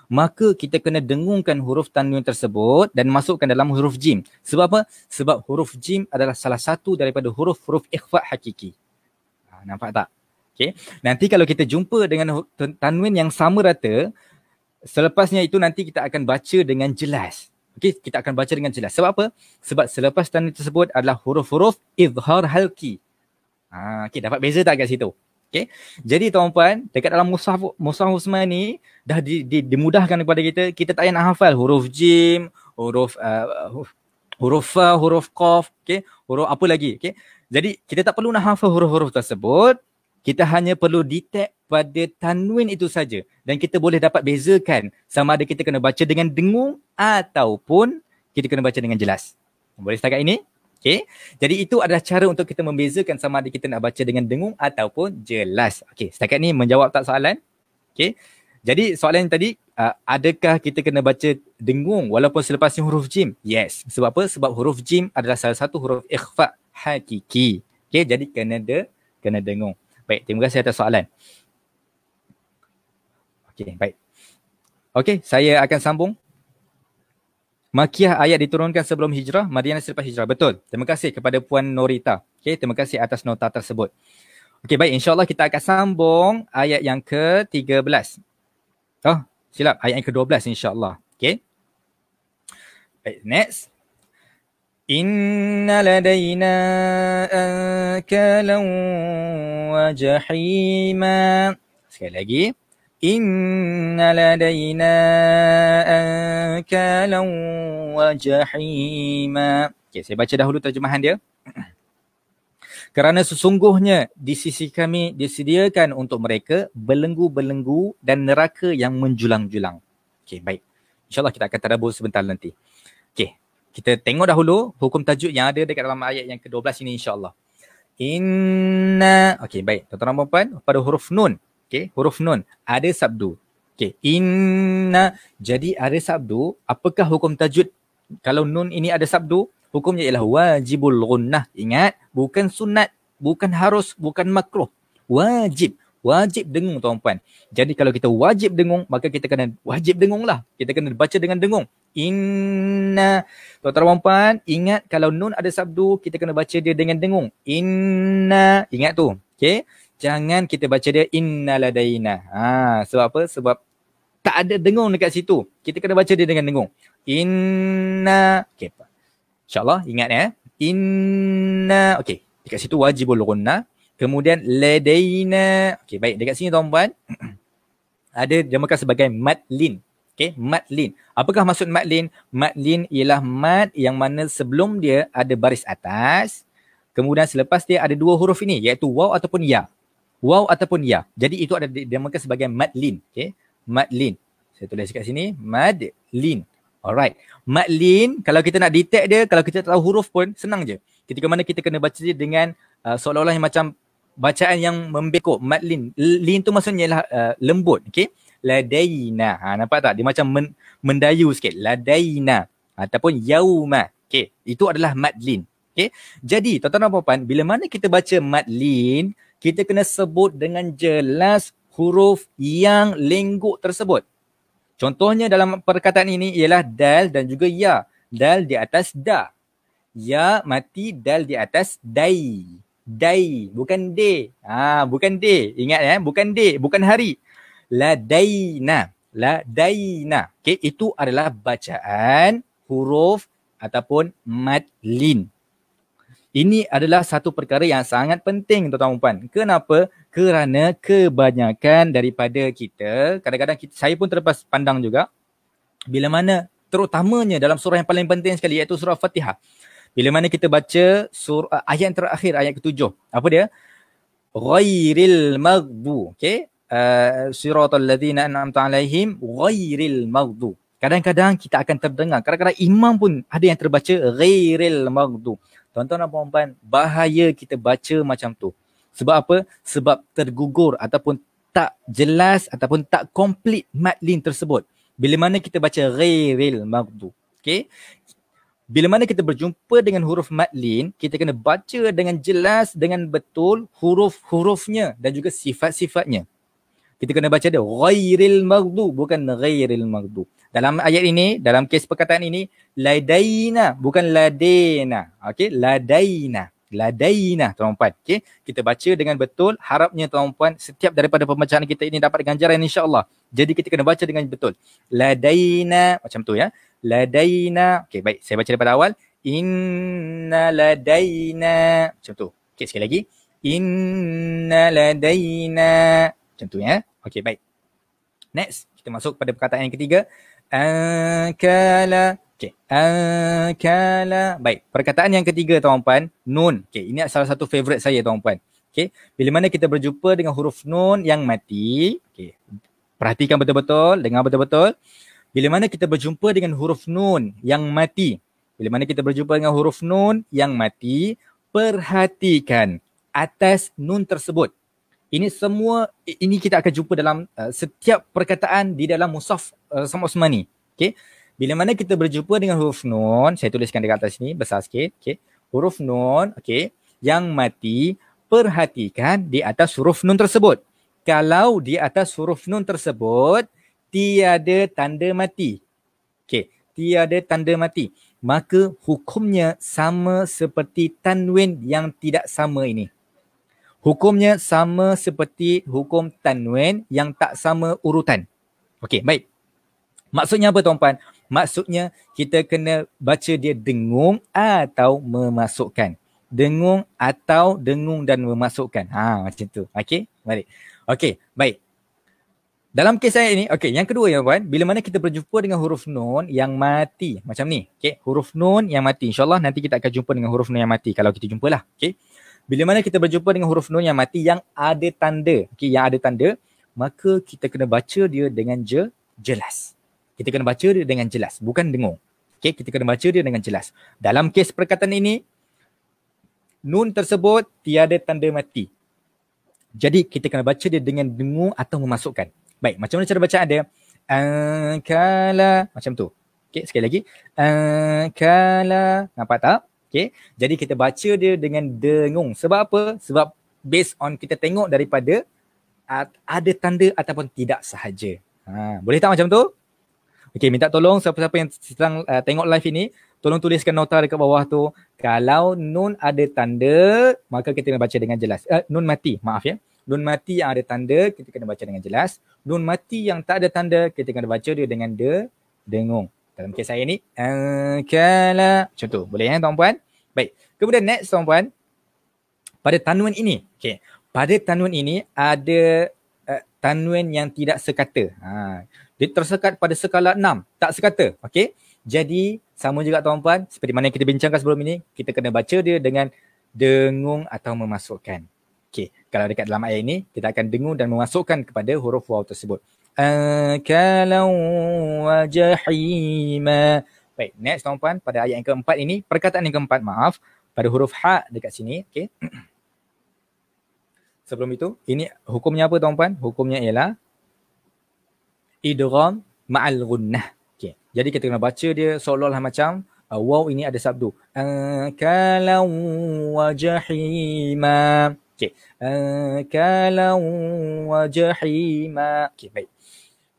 maka kita kena dengungkan huruf tanwin tersebut dan masukkan dalam huruf jim. Sebab apa? Sebab huruf jim adalah salah satu daripada huruf-huruf ikhfa hakiki. Ha, nampak tak? Okay. Nanti kalau kita jumpa dengan tanwin yang sama rata, selepasnya itu nanti kita akan baca dengan jelas. Okay, kita akan baca dengan jelas. Sebab apa? Sebab selepas tanwin tersebut adalah huruf-huruf izhar halki. Ha, okay, dapat beza tak kat situ? Okay. Jadi tuan puan, dekat dalam mushaf mushaf Usman ni dah di, di, dimudahkan kepada kita, kita tak payah nak hafal huruf jim, huruf uh, huruf fa, huruf qaf, okey, huruf apa lagi, okey. Jadi kita tak perlu nak hafal huruf-huruf tersebut. Kita hanya perlu detect pada tanwin itu saja dan kita boleh dapat bezakan sama ada kita kena baca dengan dengung ataupun kita kena baca dengan jelas. Boleh setakat ini? Okay. Jadi itu adalah cara untuk kita membezakan sama ada kita nak baca dengan dengung ataupun jelas. Okay. Setakat ni menjawab tak soalan? Okay. Jadi soalan tadi, uh, adakah kita kena baca dengung walaupun selepasnya huruf jim? Yes. Sebab apa? Sebab huruf jim adalah salah satu huruf ikhfa hakiki. Okay. Jadi kena de, kena dengung. Baik. Terima kasih atas soalan. Okay. Baik. Okay. Saya akan sambung. Makiah ayat diturunkan sebelum hijrah, Madinah selepas hijrah. Betul. Terima kasih kepada Puan Norita. Okay, terima kasih atas nota tersebut. Okay, baik. InsyaAllah kita akan sambung ayat yang ke-13. Oh, silap. Ayat yang ke-12 insyaAllah. Okay. Baik, next. Inna ladayna ankalan wa jahima. Sekali lagi. إن لدينا أنكالا وجحيما Okay, saya baca dahulu terjemahan dia. <clears throat> Kerana sesungguhnya di sisi kami disediakan untuk mereka belenggu-belenggu dan neraka yang menjulang-julang. Okay, baik. InsyaAllah kita akan terabur sebentar nanti. Okay, kita tengok dahulu hukum tajuk yang ada dekat dalam ayat yang ke-12 ini insyaAllah. Inna, okay baik. Tuan-tuan dan puan pada huruf nun okay, huruf nun ada sabdu. Okay, inna jadi ada sabdu, apakah hukum tajud Kalau nun ini ada sabdu, hukumnya ialah wajibul gunnah. Ingat, bukan sunat, bukan harus, bukan makruh. Wajib. Wajib dengung tuan-puan. Jadi kalau kita wajib dengung, maka kita kena wajib dengung lah. Kita kena baca dengan dengung. Inna. Tuan-tuan puan-puan, ingat kalau nun ada sabdu, kita kena baca dia dengan dengung. Inna. Ingat tu. okey jangan kita baca dia innaladaina. Ha sebab apa? Sebab tak ada dengung dekat situ. Kita kena baca dia dengan dengung. Inna okey. Insya-Allah ingat ya. Inna okey. Dekat situ wajibul ghunna. Kemudian ladaina. Okey baik dekat sini tuan-tuan. <clears throat> ada dia sebagai madlin. Okey, madlin. Apakah maksud madlin? Madlin ialah mad yang mana sebelum dia ada baris atas, kemudian selepas dia ada dua huruf ini iaitu waw ataupun ya wow ataupun ya. Jadi itu ada dinamakan sebagai madlin. Okay. Madlin. Saya tulis kat sini. Madlin. Alright. Madlin, kalau kita nak detect dia, kalau kita tahu huruf pun, senang je. Ketika mana kita kena baca dia dengan uh, seolah-olah yang macam bacaan yang membekuk. Madlin. Lin tu maksudnya ialah uh, lembut. Okay. Ladaina. Ha, nampak tak? Dia macam men- mendayu sikit. Ladaina. Ataupun yauma. Okay. Itu adalah madlin. Okay. Jadi, tuan-tuan dan puan-puan, bila mana kita baca madlin, kita kena sebut dengan jelas huruf yang lengguk tersebut. Contohnya dalam perkataan ini ialah dal dan juga ya. Dal di atas da. Ya mati dal di atas dai. Dai bukan de. Ha, bukan de. Ingat ya, eh? bukan de, bukan hari. La daina. La daina. Okay, itu adalah bacaan huruf ataupun mad lin. Ini adalah satu perkara yang sangat penting tuan-tuan dan puan. Kenapa? Kerana kebanyakan daripada kita, kadang-kadang saya pun terlepas pandang juga bila mana terutamanya dalam surah yang paling penting sekali iaitu surah Fatihah. Bila mana kita baca surah, ayat terakhir ayat ketujuh. Apa dia? Ghairil maghdu. Okay. Uh, ah, siratul ladhina an'amta alaihim ghairil maghdu. Kadang-kadang kita akan terdengar. Kadang-kadang imam pun ada yang terbaca ghairil maghdu. Tuan-tuan dan puan-puan, bahaya kita baca macam tu. Sebab apa? Sebab tergugur ataupun tak jelas ataupun tak komplit matlin tersebut. Bila mana kita baca ghairil maghdu. Okay? Bila mana kita berjumpa dengan huruf matlin, kita kena baca dengan jelas, dengan betul huruf-hurufnya dan juga sifat-sifatnya. Kita kena baca dia ghairil maghdu, bukan ghairil maghdu dalam ayat ini dalam kes perkataan ini ladaina bukan ladena okey ladaina ladaina tuan-tuan okey kita baca dengan betul harapnya tuan-tuan setiap daripada pembacaan kita ini dapat ganjaran insya-Allah jadi kita kena baca dengan betul ladaina macam tu ya ladaina okey baik saya baca daripada awal inna ladaina macam tu okey sekali lagi inna ladaina macam tu ya okey baik next kita masuk pada perkataan yang ketiga Ankala. Okay. Ankala. Baik. Perkataan yang ketiga tuan puan. Nun. Okay. Ini salah satu favourite saya tuan puan. Okay. Bila mana kita berjumpa dengan huruf nun yang mati. Okay. Perhatikan betul-betul. Dengar betul-betul. Bila mana kita berjumpa dengan huruf nun yang mati. Bila mana kita berjumpa dengan huruf nun yang mati. Perhatikan atas nun tersebut ini semua ini kita akan jumpa dalam uh, setiap perkataan di dalam mushaf uh, sama Osmani. Okey. Bila mana kita berjumpa dengan huruf nun, saya tuliskan dekat atas sini besar sikit, Okay, Huruf nun, Okay, yang mati perhatikan di atas huruf nun tersebut. Kalau di atas huruf nun tersebut tiada tanda mati. Okay, tiada tanda mati. Maka hukumnya sama seperti tanwin yang tidak sama ini. Hukumnya sama seperti hukum tanwin yang tak sama urutan. Okey, baik. Maksudnya apa tuan-puan? Maksudnya kita kena baca dia dengung atau memasukkan. Dengung atau dengung dan memasukkan. Ha, macam tu. Okey, baik. Okey, baik. Dalam kes saya ini, okey, yang kedua ya tuan-puan, bila mana kita berjumpa dengan huruf nun yang mati macam ni. Okey, huruf nun yang mati. InsyaAllah nanti kita akan jumpa dengan huruf nun yang mati kalau kita jumpalah. Okey. Bila mana kita berjumpa dengan huruf nun yang mati yang ada tanda, okay, yang ada tanda, maka kita kena baca dia dengan je, jelas. Kita kena baca dia dengan jelas, bukan dengung. Okay, kita kena baca dia dengan jelas. Dalam kes perkataan ini, nun tersebut tiada tanda mati. Jadi kita kena baca dia dengan dengung atau memasukkan. Baik, macam mana cara bacaan dia? Angkala, macam tu. Okay, sekali lagi. Angkala, nampak tak? Okay. Jadi kita baca dia dengan dengung. Sebab apa? Sebab based on kita tengok daripada ada tanda ataupun tidak sahaja. Ha. Boleh tak macam tu? Okay, minta tolong siapa-siapa yang sedang uh, tengok live ini, tolong tuliskan nota dekat bawah tu. Kalau nun ada tanda, maka kita kena baca dengan jelas. Uh, nun mati, maaf ya. Nun mati yang ada tanda, kita kena baca dengan jelas. Nun mati yang tak ada tanda, kita kena baca dia dengan de, dengung dalam kes saya ni kala macam tu boleh ya tuan-puan baik kemudian next tuan-puan pada tanwin ini okay. pada tanwin ini ada uh, eh, tanwin yang tidak sekata ha dia tersekat pada skala enam, tak sekata okay. jadi sama juga tuan-puan seperti mana kita bincangkan sebelum ini kita kena baca dia dengan dengung atau memasukkan Okay. kalau dekat dalam ayat ini kita akan dengung dan memasukkan kepada huruf waw tersebut أكالا وجحيما Baik, next tuan-puan pada ayat yang keempat ini, perkataan yang keempat, maaf, pada huruf ha dekat sini, okay. <clears throat> Sebelum itu, ini hukumnya apa tuan-puan? Hukumnya ialah idgham ma'al gunnah. Okay. Jadi kita kena baca dia seolah-olah macam uh, waw ini ada sabdu. Akalaw wa jahima. Okay. Akalaw wa jahima. Okay, baik.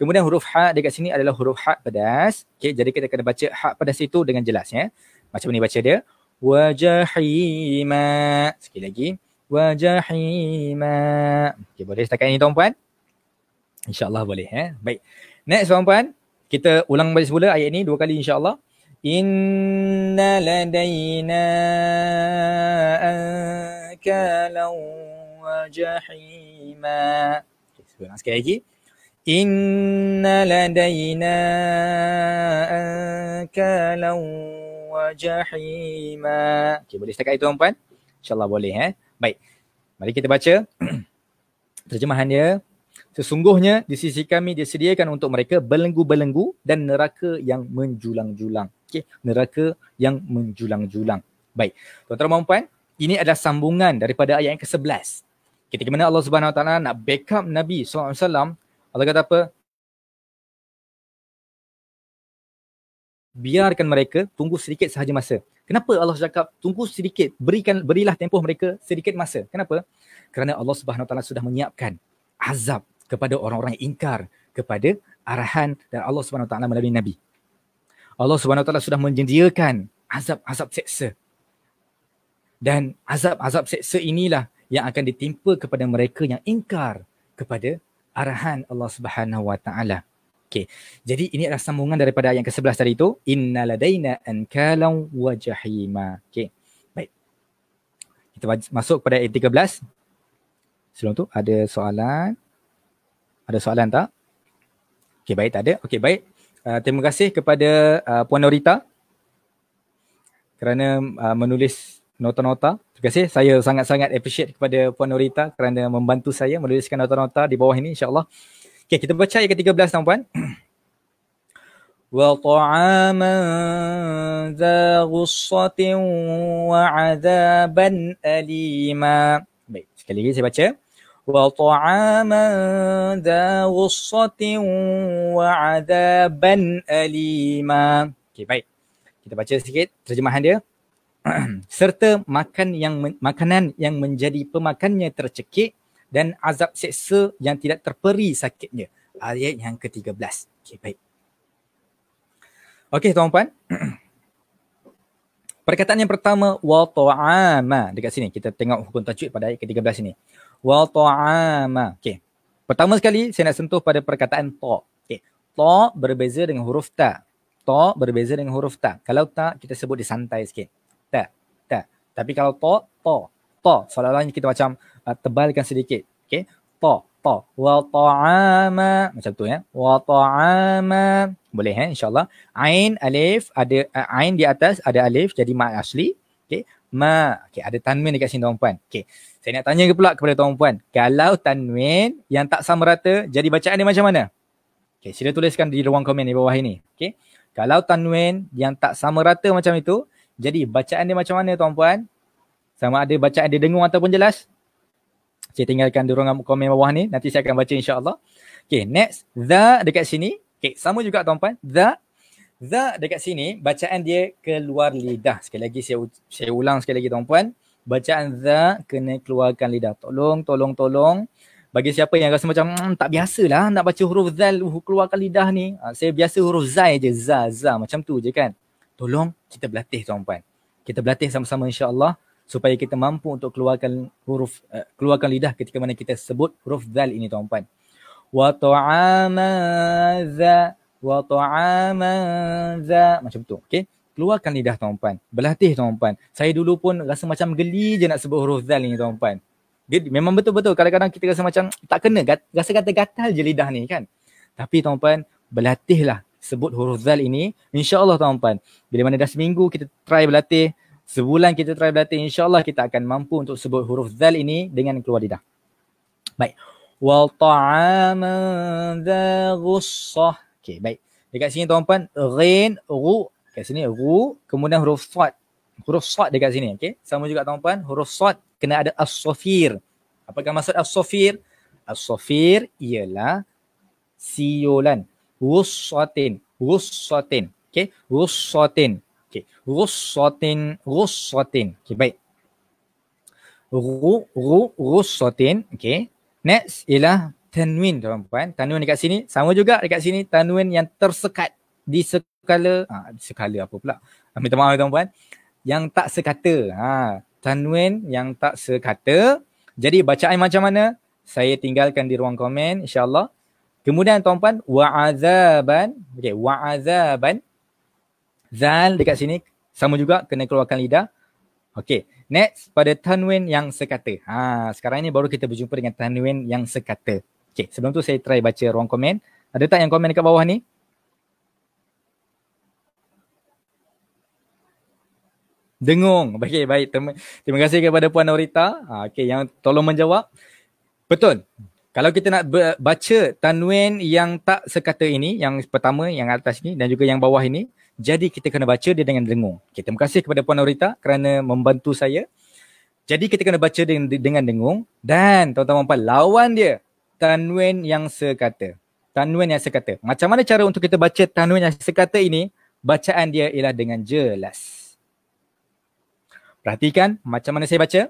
Kemudian huruf ha dekat sini adalah huruf ha pedas. Okey, jadi kita kena baca ha pedas itu dengan jelas ya. Macam ni baca dia. Wajahima. Sekali lagi. Wajahima. Okey, boleh setakat ini tuan-puan? InsyaAllah boleh. Eh? Baik. Next tuan-puan. Kita ulang balik semula ayat ini dua kali insyaAllah. Inna ladayna ankalau wajahima. Okay, sekali lagi. إن لدينا أنكالا jahima. Okay, boleh setakat itu, puan InsyaAllah boleh, eh Baik, mari kita baca <clears throat> Terjemahan dia Sesungguhnya di sisi kami disediakan untuk mereka belenggu-belenggu dan neraka yang menjulang-julang. Okay, neraka yang menjulang-julang. Baik. Tuan-tuan dan puan, ini adalah sambungan daripada ayat yang ke-11. Ketika mana Allah Subhanahu Wa Taala nak backup Nabi SAW Allah kata apa? Biarkan mereka tunggu sedikit sahaja masa. Kenapa Allah cakap tunggu sedikit, berikan berilah tempoh mereka sedikit masa? Kenapa? Kerana Allah Subhanahu Taala sudah menyiapkan azab kepada orang-orang yang ingkar kepada arahan dan Allah Subhanahu Taala melalui nabi. Allah Subhanahu Taala sudah menjanjikan azab-azab seksa. Dan azab-azab seksa inilah yang akan ditimpa kepada mereka yang ingkar kepada arahan Allah Subhanahu Wa Taala. Okay. Jadi ini adalah sambungan daripada yang ke-11 tadi itu. Inna ladaina ankalam wa jahima. Okay. Baik. Kita masuk kepada ayat 13. Sebelum tu ada soalan. Ada soalan tak? Okay baik tak ada. Okay baik. Uh, terima kasih kepada uh, Puan Norita kerana uh, menulis nota-nota Terima kasih. Saya sangat-sangat appreciate kepada Puan Norita kerana membantu saya menuliskan nota-nota di bawah ini insyaAllah. Okay, kita baca ayat ke-13 tuan puan. وطعاما ذا غصة وعذابا أليما Baik, sekali lagi saya baca وطعاما ذا غصة وعذابا أليما Okay, baik Kita baca sikit terjemahan dia <clears throat> serta makan yang makanan yang menjadi pemakannya tercekik dan azab seksa yang tidak terperi sakitnya ayat yang ke-13 okey baik okey tuan puan <clears throat> perkataan yang pertama wa ta'ama dekat sini kita tengok hukum tajwid pada ayat ke-13 ini wa ta'ama okey pertama sekali saya nak sentuh pada perkataan ta okey ta berbeza dengan huruf ta ta berbeza dengan huruf ta kalau ta kita sebut disantai. santai sikit tapi kalau to, to, to, seolah-olahnya kita macam uh, tebalkan sedikit. Okay. To, to. Wa ta'ama. Macam tu ya. Wa ta'ama. Boleh ya, insyaAllah. Ain, alif, ada uh, ain di atas, ada alif, jadi ma asli. Okay. Ma. Okay, ada tanwin dekat sini, tuan puan. Okay. Saya nak tanya ke pula kepada tuan puan. Kalau tanwin yang tak sama rata, jadi bacaan dia macam mana? Okay, sila tuliskan di ruang komen di bawah ini. Okay. Kalau tanwin yang tak sama rata macam itu, jadi bacaan dia macam mana tuan-puan? Sama ada bacaan dia dengung ataupun jelas? Saya tinggalkan di ruangan komen bawah ni. Nanti saya akan baca insyaAllah. Okay, next. The dekat sini. Okay, sama juga tuan-puan. The. The dekat sini, bacaan dia keluar lidah. Sekali lagi saya, saya ulang sekali lagi tuan-puan. Bacaan the kena keluarkan lidah. Tolong, tolong, tolong. Bagi siapa yang rasa macam mmm, tak biasa lah nak baca huruf zal uh, keluarkan lidah ni. Ha, saya biasa huruf zai je. Za, za. Macam tu je kan tolong kita berlatih tuan-puan. Kita berlatih sama-sama insya-Allah supaya kita mampu untuk keluarkan huruf uh, keluarkan lidah ketika mana kita sebut huruf zal ini tuan-puan. Wa ta'amaza wa ta'amaza macam tu okey. Keluarkan lidah tuan-puan. Berlatih tuan-puan. Saya dulu pun rasa macam geli je nak sebut huruf zal ini tuan-puan. memang betul-betul kadang-kadang kita rasa macam tak kena rasa kata gatal je lidah ni kan. Tapi tuan-puan berlatihlah sebut huruf zal ini insyaallah tuan-tuan bila mana dah seminggu kita try berlatih sebulan kita try berlatih insyaallah kita akan mampu untuk sebut huruf zal ini dengan keluar lidah baik wal ta'aman dha ghussah okey baik dekat sini tuan-tuan ghin ghu dekat sini ghu kemudian huruf sad huruf sad dekat sini okey sama juga tuan-tuan huruf sad kena ada as-safir apakah maksud as-safir as-safir ialah siulan rusatin rusatin okay, rusatin okay, rusatin rusatin okay baik ru ru rusatin okay. next ialah tanwin tuan tuan tanwin dekat sini sama juga dekat sini tanwin yang tersekat di sekala ha, sekala apa pula minta maaf tuan tuan. yang tak sekata ha tanwin yang tak sekata jadi bacaan macam mana saya tinggalkan di ruang komen insyaallah Kemudian tuan-puan wa'azaban, okey wa'azaban zal dekat sini sama juga kena keluarkan lidah. Okey, next pada tanwin yang sekata. Ha, sekarang ini baru kita berjumpa dengan tanwin yang sekata. Okey, sebelum tu saya try baca ruang komen. Ada tak yang komen dekat bawah ni? Dengung. Baik, baik. Terima, kasih kepada Puan Norita. Ha, okey, yang tolong menjawab. Betul. Kalau kita nak baca tanwin yang tak sekata ini, yang pertama, yang atas ini dan juga yang bawah ini, jadi kita kena baca dia dengan dengung. Okay, terima kasih kepada Puan Norita kerana membantu saya. Jadi kita kena baca dengan, dengan dengung dan tuan-tuan puan lawan dia tanwin yang sekata. Tanwin yang sekata. Macam mana cara untuk kita baca tanwin yang sekata ini? Bacaan dia ialah dengan jelas. Perhatikan macam mana saya baca.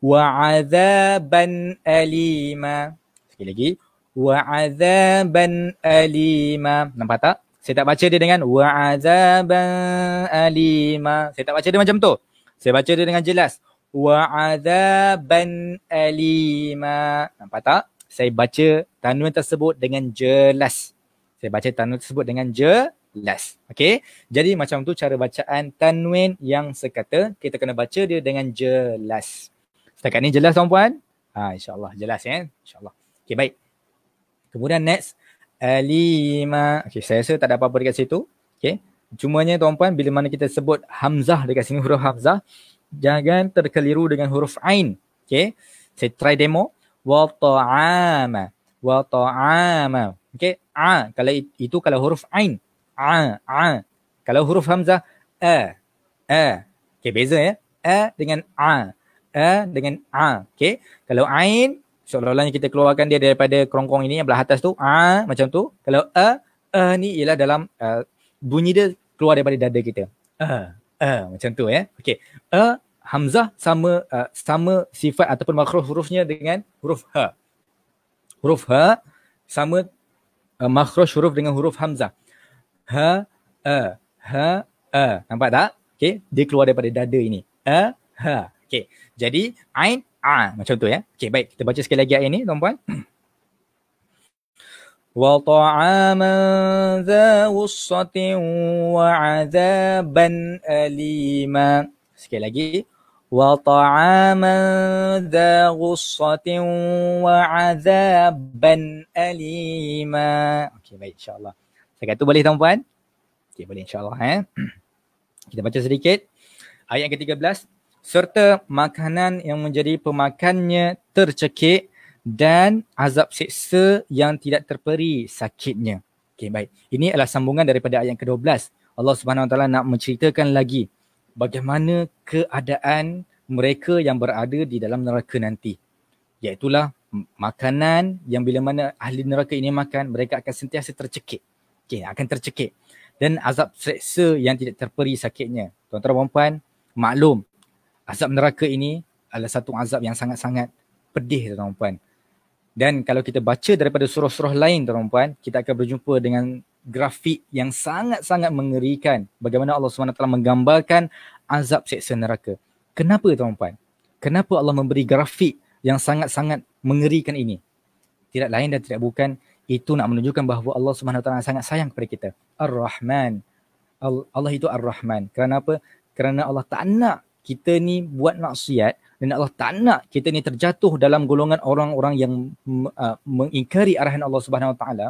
Wa'adhaban alima. Sekali lagi. Wa'azaban alima. Nampak tak? Saya tak baca dia dengan wa wa'azaban alima. Saya tak baca dia macam tu. Saya baca dia dengan jelas. Wa Wa'azaban alima. Nampak tak? Saya baca tanwin tersebut dengan jelas. Saya baca tanwin tersebut dengan jelas. Okey. Jadi macam tu cara bacaan tanwin yang sekata kita kena baca dia dengan jelas. Setakat ni jelas tuan puan? Ha insya-Allah jelas ya. Eh? Insya-Allah. Okay, baik. Kemudian next. Alima. Okay, saya rasa tak ada apa-apa dekat situ. Okay. Cumanya tuan-puan, bila mana kita sebut Hamzah dekat sini, huruf Hamzah. Jangan terkeliru dengan huruf Ain. Okay. Saya try demo. Wa ta'ama. Wa ta'ama. Okay. A. Kalau itu kalau huruf Ain. A. A. Kalau huruf Hamzah. A. E, A. E. Okay, beza ya. A e dengan A. A dengan A. Okay. Kalau Ain, seolah-olahnya kita keluarkan dia daripada kerongkong ini yang belah atas tu a ah. ah, macam tu kalau a e, a e ni ialah dalam a, e, bunyi dia keluar daripada dada kita a a macam tu ya okey a hamzah sama a, sama sifat ataupun makhruf hurufnya dengan huruf ha huruf ha sama a, makhruf huruf dengan huruf hamzah ha a ha a nampak tak okey dia keluar daripada dada ini a ha okey jadi ain Ah, macam tu ya. Okey, baik. Kita baca sekali lagi ayat ini, tuan-puan. Wa ta'aman dha wussatin wa azaban alima. Sekali lagi. Wa ta'aman dha wussatin wa azaban alima. Okey, baik insya-Allah. Sekali boleh tuan-puan? Okey, boleh insya-Allah eh. <clears throat> Kita baca sedikit. Ayat ke-13 serta makanan yang menjadi pemakannya tercekik dan azab seksa yang tidak terperi sakitnya. Okey baik. Ini adalah sambungan daripada ayat ke-12. Allah Subhanahu Wa Taala nak menceritakan lagi bagaimana keadaan mereka yang berada di dalam neraka nanti. Iaitulah makanan yang bila mana ahli neraka ini makan mereka akan sentiasa tercekik. Okey akan tercekik dan azab seksa yang tidak terperi sakitnya. Tuan-tuan dan puan-puan, maklum azab neraka ini adalah satu azab yang sangat-sangat pedih tuan-tuan. Dan kalau kita baca daripada surah-surah lain tuan-tuan, kita akan berjumpa dengan grafik yang sangat-sangat mengerikan bagaimana Allah SWT menggambarkan azab seksa neraka. Kenapa tuan-tuan? Kenapa Allah memberi grafik yang sangat-sangat mengerikan ini? Tidak lain dan tidak bukan itu nak menunjukkan bahawa Allah SWT sangat sayang kepada kita. Ar-Rahman. Allah itu Ar-Rahman. Kenapa? Kerana Allah tak nak kita ni buat maksiat dan Allah tak nak kita ni terjatuh dalam golongan orang-orang yang mm, uh, mengingkari arahan Allah Subhanahu Wa Taala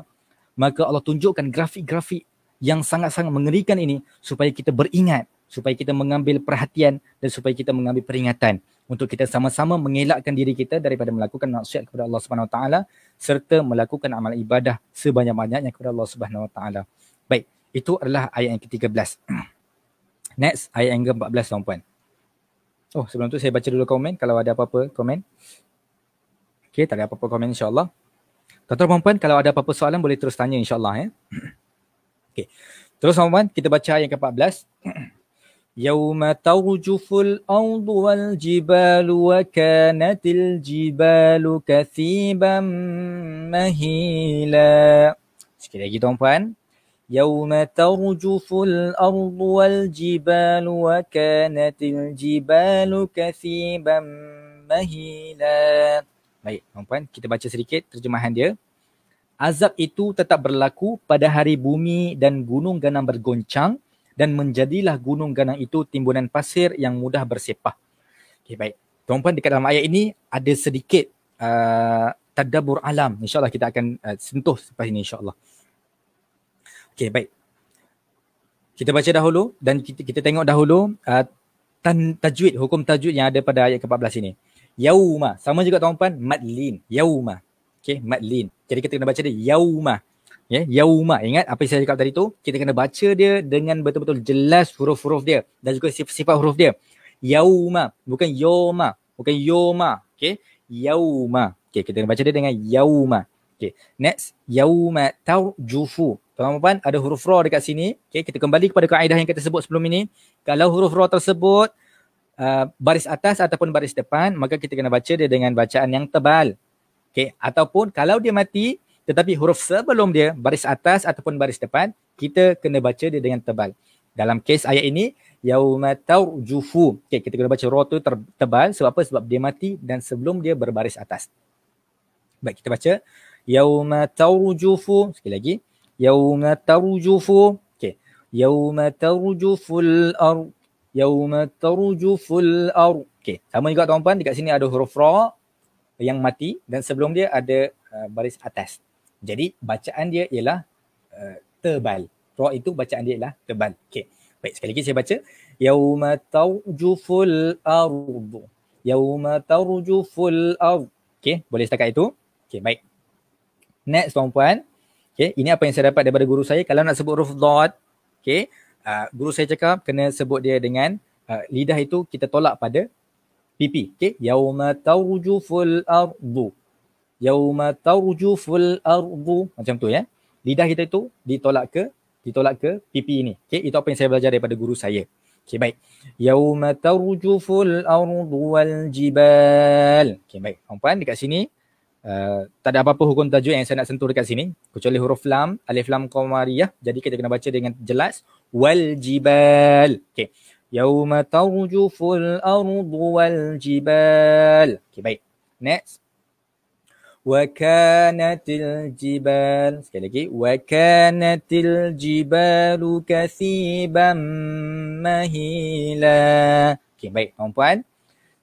maka Allah tunjukkan grafik-grafik yang sangat-sangat mengerikan ini supaya kita beringat supaya kita mengambil perhatian dan supaya kita mengambil peringatan untuk kita sama-sama mengelakkan diri kita daripada melakukan maksiat kepada Allah Subhanahu Wa Taala serta melakukan amal ibadah sebanyak-banyaknya kepada Allah Subhanahu Wa Taala. Baik, itu adalah ayat yang ke-13. <clears throat> Next ayat yang ke-14 tuan-puan. Oh sebelum tu saya baca dulu komen kalau ada apa-apa komen. Okay tak ada apa-apa komen insyaAllah. Tuan-tuan dan puan-puan kalau ada apa-apa soalan boleh terus tanya insyaAllah ya. Eh? <clears throat> Okay. Terus puan-puan kita baca yang ke-14. يوم ترجف الأرض والجبال وكانت الجبال كثيبا مهيلا. Sekali lagi tuan-puan. يوم ترجف الأرض والجبال وكانت الجبال كثيبا مهيلا Baik, puan-puan kita baca sedikit terjemahan dia. Azab itu tetap berlaku pada hari bumi dan gunung ganang bergoncang dan menjadilah gunung ganang itu timbunan pasir yang mudah bersepah. Okay, baik. Tuan-puan dekat dalam ayat ini ada sedikit uh, tadabur alam. InsyaAllah kita akan uh, sentuh selepas ini insyaAllah. Okay, baik. Kita baca dahulu dan kita, kita tengok dahulu uh, tan, tajwid, hukum tajwid yang ada pada ayat ke-14 ini. Yauma. Sama juga tuan puan, madlin. Yauma. Okay, madlin. Jadi kita kena baca dia yauma. Yeah, yauma. Ingat apa yang saya cakap tadi tu? Kita kena baca dia dengan betul-betul jelas huruf-huruf dia dan juga sifat-sifat huruf dia. Yauma. Bukan yoma. Bukan yoma. Okay. Yauma. Okay, kita kena baca dia dengan yauma. Okay. Next. Yauma tarjufu. Tuan-tuan ada huruf ra dekat sini. Okey, kita kembali kepada kaedah yang kita sebut sebelum ini. Kalau huruf ra tersebut uh, baris atas ataupun baris depan, maka kita kena baca dia dengan bacaan yang tebal. Okey, ataupun kalau dia mati tetapi huruf sebelum dia baris atas ataupun baris depan, kita kena baca dia dengan tebal. Dalam kes ayat ini yauma tarjufu. Okey, kita kena baca ra tu tebal sebab apa? Sebab dia mati dan sebelum dia berbaris atas. Baik, kita baca yauma tarjufu sekali lagi. يوم ترجف يوم ترجف الأرض يوم ترجف الأرض okay. sama juga tuan-tuan dekat sini ada huruf ra yang mati dan sebelum dia ada uh, baris atas jadi bacaan dia ialah uh, tebal ra itu bacaan dia ialah tebal Okay. baik sekali lagi saya baca يوم ترجف الأرض يوم ترجف ar. Okay. boleh setakat itu Okay. baik next tuan-tuan Okay, ini apa yang saya dapat daripada guru saya. Kalau nak sebut huruf dot, okay, uh, ah, guru saya cakap kena sebut dia dengan uh, lidah itu kita tolak pada pipi. Okay, yauma tarjuful ardu. Yauma tarjuful ardu. Macam tu ya. Lidah kita itu ditolak ke ditolak ke pipi ini. Okay, itu apa yang saya belajar daripada guru saya. Okay, baik. Yauma tarjuful ardu wal jibal. Okay, baik. Puan-puan dekat sini Eh, tak ada apa-apa hukum tajwid yang saya nak sentuh dekat sini kecuali huruf lam alif lam qamariyah jadi kita kena baca dengan jelas wal jibal okey yauma tarjuful ardu wal jibal okey baik next wa kanatil jibal sekali lagi wa kanatil jibalu kathiban mahila okey baik tuan-tuan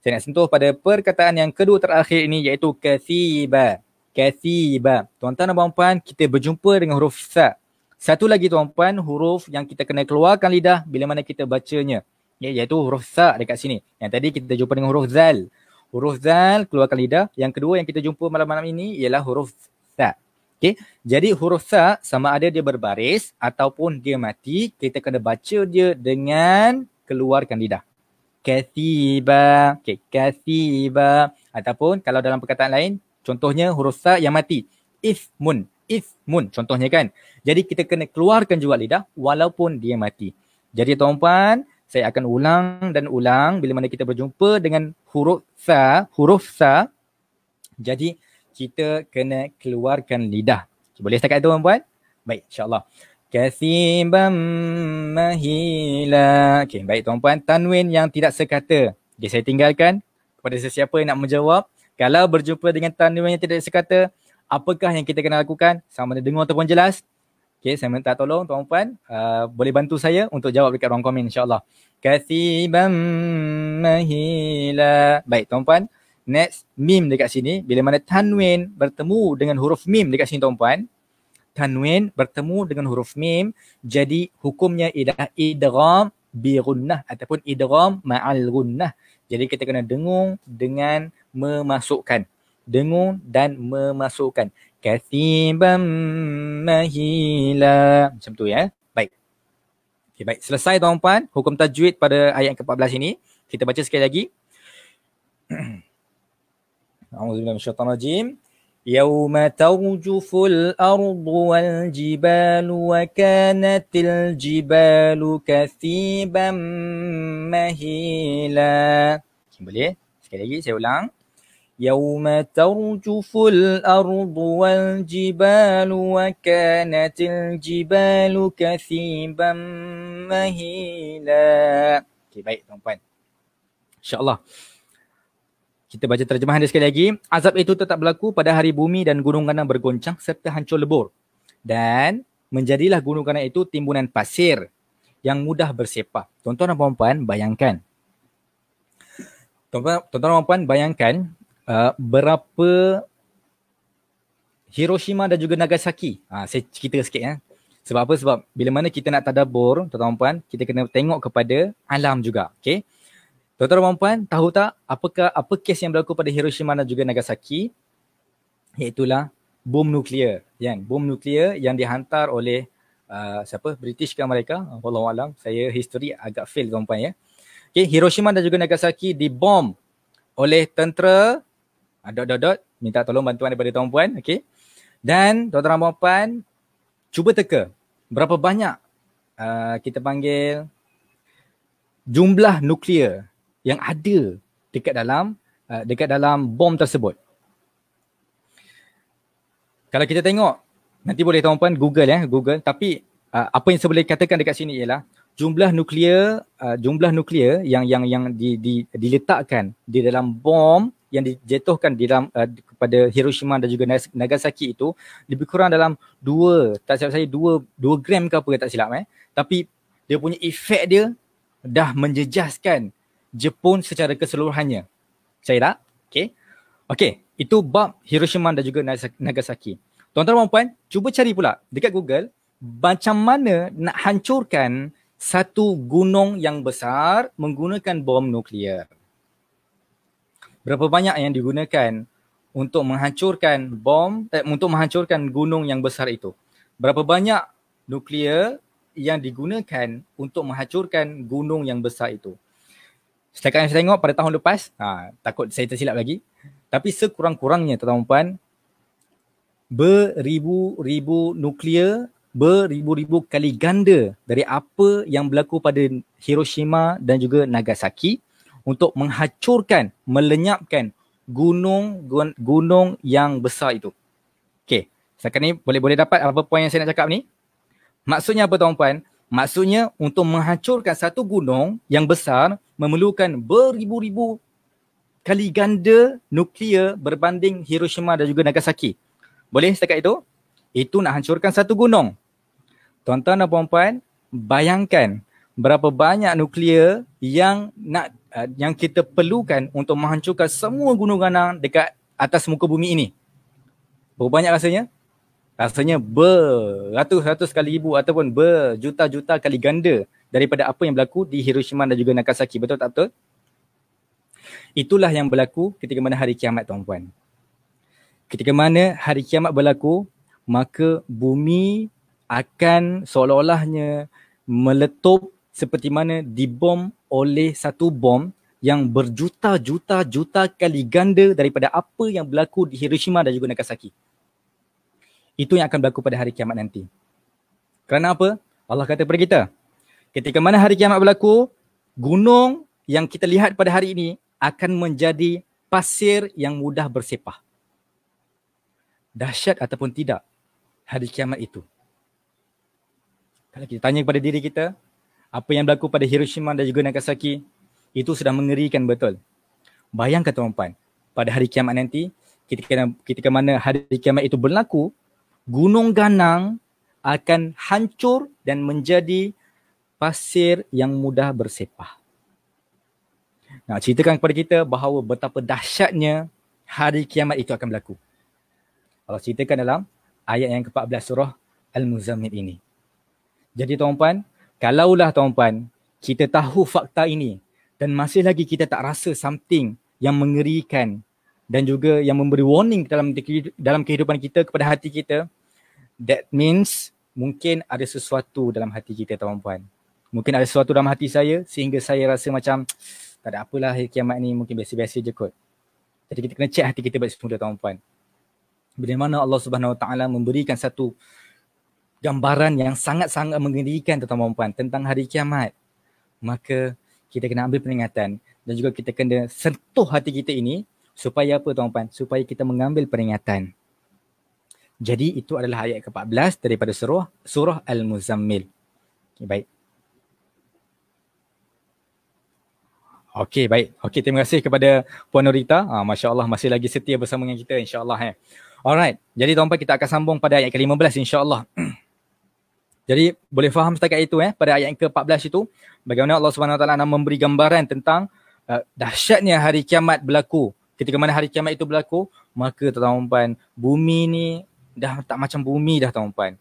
saya nak sentuh pada perkataan yang kedua terakhir ini iaitu kathiba. Kathiba. Tuan-tuan dan puan-puan, kita berjumpa dengan huruf sa. Satu lagi tuan-puan, huruf yang kita kena keluarkan lidah bila mana kita bacanya. Ya, iaitu huruf sa dekat sini. Yang tadi kita jumpa dengan huruf zal. Huruf zal, keluarkan lidah. Yang kedua yang kita jumpa malam-malam ini ialah huruf sa. Okay. Jadi huruf sa sama ada dia berbaris ataupun dia mati, kita kena baca dia dengan keluarkan lidah kathiba, okay, kathiba. Ataupun kalau dalam perkataan lain, contohnya huruf sa yang mati. Ismun, ismun contohnya kan. Jadi kita kena keluarkan juga lidah walaupun dia mati. Jadi tuan-puan, saya akan ulang dan ulang bila mana kita berjumpa dengan huruf sa, huruf sa. Jadi kita kena keluarkan lidah. Boleh setakat itu tuan-puan? Baik, insyaAllah kathibam mahila. Okey, baik tuan-puan. Tanwin yang tidak sekata. Okay, saya tinggalkan kepada sesiapa yang nak menjawab. Kalau berjumpa dengan tanwin yang tidak sekata, apakah yang kita kena lakukan? Sama ada dengar ataupun jelas. Okay, saya minta tolong tuan-puan. Uh, boleh bantu saya untuk jawab dekat ruang komen insyaAllah. Kathibam mahila. Baik tuan-puan. Next, mim dekat sini. Bila mana tanwin bertemu dengan huruf mim dekat sini tuan-puan tanwin bertemu dengan huruf mim jadi hukumnya idah idgham bi gunnah ataupun idgham ma'al gunnah jadi kita kena dengung dengan memasukkan dengung dan memasukkan kathiban mahila macam tu ya baik okay, baik selesai tuan puan hukum tajwid pada ayat ke-14 ini kita baca sekali lagi أعوذ <clears throat> بالله يوم ترجف الأرض والجبال وكانت الجبال كثيبا مهيلا يوم ترجف الأرض والجبال وكانت الجبال كثيبا مهيلا Okay, baik tuan-puan. InsyaAllah. Kita baca terjemahan dia sekali lagi. Azab itu tetap berlaku pada hari bumi dan gunung ganang bergoncang serta hancur lebur. Dan menjadilah gunung ganang itu timbunan pasir yang mudah bersepah. Tuan-tuan dan puan-puan bayangkan. Tuan-tuan dan puan-puan bayangkan uh, berapa Hiroshima dan juga Nagasaki. Ha, saya cerita sikit ya. Sebab apa? Sebab bila mana kita nak tadabur, tuan-tuan puan-puan, kita kena tengok kepada alam juga. Okay? Tuan-tuan dan puan tahu tak apakah apa kes yang berlaku pada Hiroshima dan juga Nagasaki? Iaitulah bom nuklear, kan? Bom nuklear yang dihantar oleh uh, siapa? British ke mereka? Wallahu alam. Saya history agak fail tuan puan ya. Okay, Hiroshima dan juga Nagasaki dibom oleh tentera uh, dot dot dot minta tolong bantuan daripada tuan puan, okey. Dan tuan-tuan dan puan cuba teka berapa banyak uh, kita panggil jumlah nuklear yang ada dekat dalam uh, dekat dalam bom tersebut. Kalau kita tengok nanti boleh tuan-tuan Google ya, eh, Google tapi uh, apa yang saya boleh katakan dekat sini ialah jumlah nuklear uh, jumlah nuklear yang yang yang di, di diletakkan di dalam bom yang dijatuhkan di dalam uh, kepada Hiroshima dan juga Nagasaki itu lebih kurang dalam 2 tak silap saya 2 2 gram ke apa tak silap eh tapi dia punya efek dia dah menjejaskan Jepun secara keseluruhannya. Saya tak? Okay. Okay. Itu bab Hiroshima dan juga Nagasaki. Tuan-tuan dan puan cuba cari pula dekat Google macam mana nak hancurkan satu gunung yang besar menggunakan bom nuklear. Berapa banyak yang digunakan untuk menghancurkan bom, eh, untuk menghancurkan gunung yang besar itu? Berapa banyak nuklear yang digunakan untuk menghancurkan gunung yang besar itu? setakat yang saya tengok pada tahun lepas ha, takut saya tersilap lagi tapi sekurang-kurangnya tuan-tuan puan beribu-ribu nuklear beribu-ribu kali ganda dari apa yang berlaku pada Hiroshima dan juga Nagasaki untuk menghancurkan melenyapkan gunung gunung yang besar itu. Okey, sekarang ni boleh-boleh dapat apa poin yang saya nak cakap ni? Maksudnya apa tuan-tuan? Maksudnya untuk menghancurkan satu gunung yang besar memerlukan beribu-ribu kali ganda nuklear berbanding Hiroshima dan juga Nagasaki. Boleh setakat itu? Itu nak hancurkan satu gunung. Tuan-tuan dan puan-puan, bayangkan berapa banyak nuklear yang nak uh, yang kita perlukan untuk menghancurkan semua gunung-ganang dekat atas muka bumi ini. Berapa banyak rasanya? Rasanya beratus-ratus kali ribu ataupun berjuta-juta kali ganda daripada apa yang berlaku di Hiroshima dan juga Nagasaki. Betul tak betul? Itulah yang berlaku ketika mana hari kiamat tuan-puan. Ketika mana hari kiamat berlaku, maka bumi akan seolah-olahnya meletup seperti mana dibom oleh satu bom yang berjuta-juta-juta kali ganda daripada apa yang berlaku di Hiroshima dan juga Nagasaki. Itu yang akan berlaku pada hari kiamat nanti. Kerana apa? Allah kata kepada kita, Ketika mana hari kiamat berlaku, gunung yang kita lihat pada hari ini akan menjadi pasir yang mudah bersepah. Dahsyat ataupun tidak hari kiamat itu. Kalau kita tanya kepada diri kita, apa yang berlaku pada Hiroshima dan juga Nagasaki, itu sudah mengerikan betul. Bayangkan tuan-tuan, pada hari kiamat nanti, ketika, ketika mana hari kiamat itu berlaku, gunung ganang akan hancur dan menjadi pasir yang mudah bersepah. Nak ceritakan kepada kita bahawa betapa dahsyatnya hari kiamat itu akan berlaku. Allah ceritakan dalam ayat yang ke-14 surah Al-Muzammil ini. Jadi tuan-puan, kalaulah tuan-puan kita tahu fakta ini dan masih lagi kita tak rasa something yang mengerikan dan juga yang memberi warning dalam dalam kehidupan kita kepada hati kita that means mungkin ada sesuatu dalam hati kita tuan-puan mungkin ada sesuatu dalam hati saya sehingga saya rasa macam tak ada apalah hari eh, kiamat ni mungkin biasa-biasa je kot. Jadi kita kena cek hati kita baik semula tuan puan. Bagaimana Allah Subhanahu Wa Taala memberikan satu gambaran yang sangat-sangat mengerikan tuan puan tentang hari kiamat. Maka kita kena ambil peringatan dan juga kita kena sentuh hati kita ini supaya apa tuan puan? Supaya kita mengambil peringatan. Jadi itu adalah ayat ke-14 daripada surah surah Al-Muzammil. Okay, baik. Okey baik. Okey terima kasih kepada Puan Norita. Ha, ah, Masya Allah masih lagi setia bersama dengan kita insya Allah. Eh. Alright. Jadi tuan-tuan kita akan sambung pada ayat ke-15 insya Allah. Jadi boleh faham setakat itu eh pada ayat ke-14 itu bagaimana Allah swt nak memberi gambaran tentang uh, dahsyatnya hari kiamat berlaku. Ketika mana hari kiamat itu berlaku, maka tuan-tuan bumi ni dah tak macam bumi dah tuan-tuan.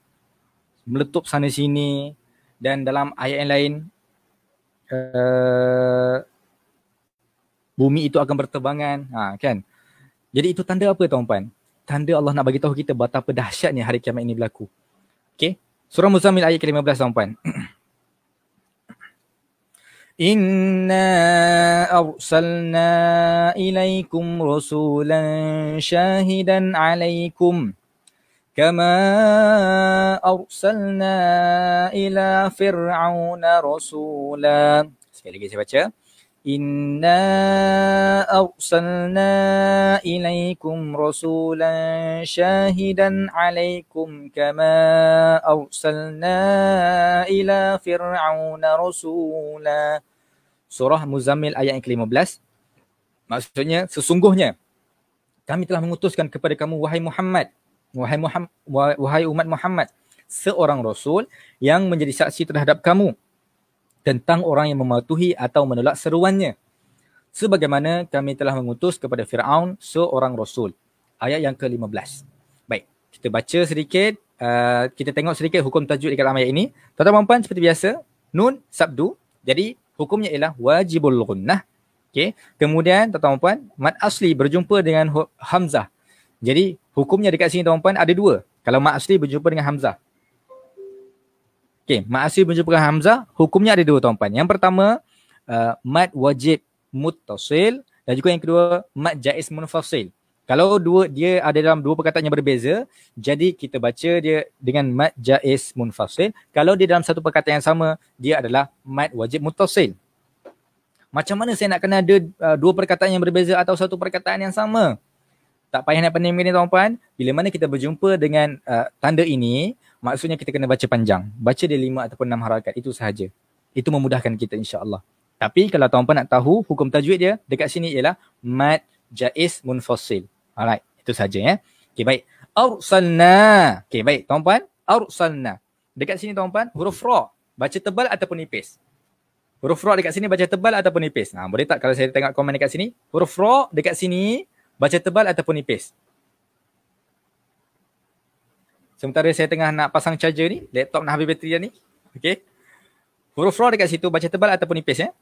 Meletup sana sini dan dalam ayat yang lain uh, bumi itu akan berterbangan ha kan jadi itu tanda apa tuan puan tanda Allah nak bagi tahu kita betapa dahsyatnya hari kiamat ini berlaku okey surah muzammil ayat ke-15 tuan puan Inna arsalna ilaykum rasulan shahidan alaykum, kama arsalna ila fir'auna rasula. Sekali lagi saya baca. Inna أرسلنا إليكم رسولا shahidan عليكم kama أرسلنا ila Fir'aun رسولا Surah Muzammil ayat yang ke-15 Maksudnya sesungguhnya Kami telah mengutuskan kepada kamu wahai Muhammad Wahai, Muhammad, wahai umat Muhammad Seorang Rasul yang menjadi saksi terhadap kamu tentang orang yang mematuhi atau menolak seruannya. Sebagaimana kami telah mengutus kepada Fir'aun seorang Rasul. Ayat yang ke-15. Baik, kita baca sedikit. Uh, kita tengok sedikit hukum tajwid di dalam ayat ini. Tuan-tuan perempuan seperti biasa, nun sabdu. Jadi hukumnya ialah wajibul gunnah. Okay. Kemudian tuan-tuan perempuan, mat asli berjumpa dengan Hamzah. Jadi hukumnya dekat sini tuan-tuan ada dua. Kalau mat asli berjumpa dengan Hamzah. Okey, maksi menyerupakan hamzah hukumnya ada dua tuan-puan. Yang pertama uh, mad wajib muttasil dan juga yang kedua mad jaiz munfasil. Kalau dua dia ada dalam dua perkataan yang berbeza, jadi kita baca dia dengan mad jaiz munfasil. Kalau dia dalam satu perkataan yang sama, dia adalah mad wajib muttasil. Macam mana saya nak kena ada uh, dua perkataan yang berbeza atau satu perkataan yang sama? Tak payah nak pening-pening tuan-puan. Bila mana kita berjumpa dengan uh, tanda ini, Maksudnya kita kena baca panjang. Baca dia lima ataupun enam harakat. Itu sahaja. Itu memudahkan kita insya Allah. Tapi kalau tuan puan nak tahu hukum tajwid dia dekat sini ialah mad jaiz munfasil. Alright, itu saja ya. Okay baik. Arsalna. Okay baik tuan puan, arsalna. Dekat sini tuan puan, huruf ra baca tebal ataupun nipis? Huruf ra dekat sini baca tebal ataupun nipis? Nah, boleh tak kalau saya tengok komen dekat sini? Huruf ra dekat sini baca tebal ataupun nipis? Sementara saya tengah nak pasang charger ni, laptop nak habis bateri ni. Okay. Huruf raw dekat situ baca tebal ataupun nipis ya. Eh?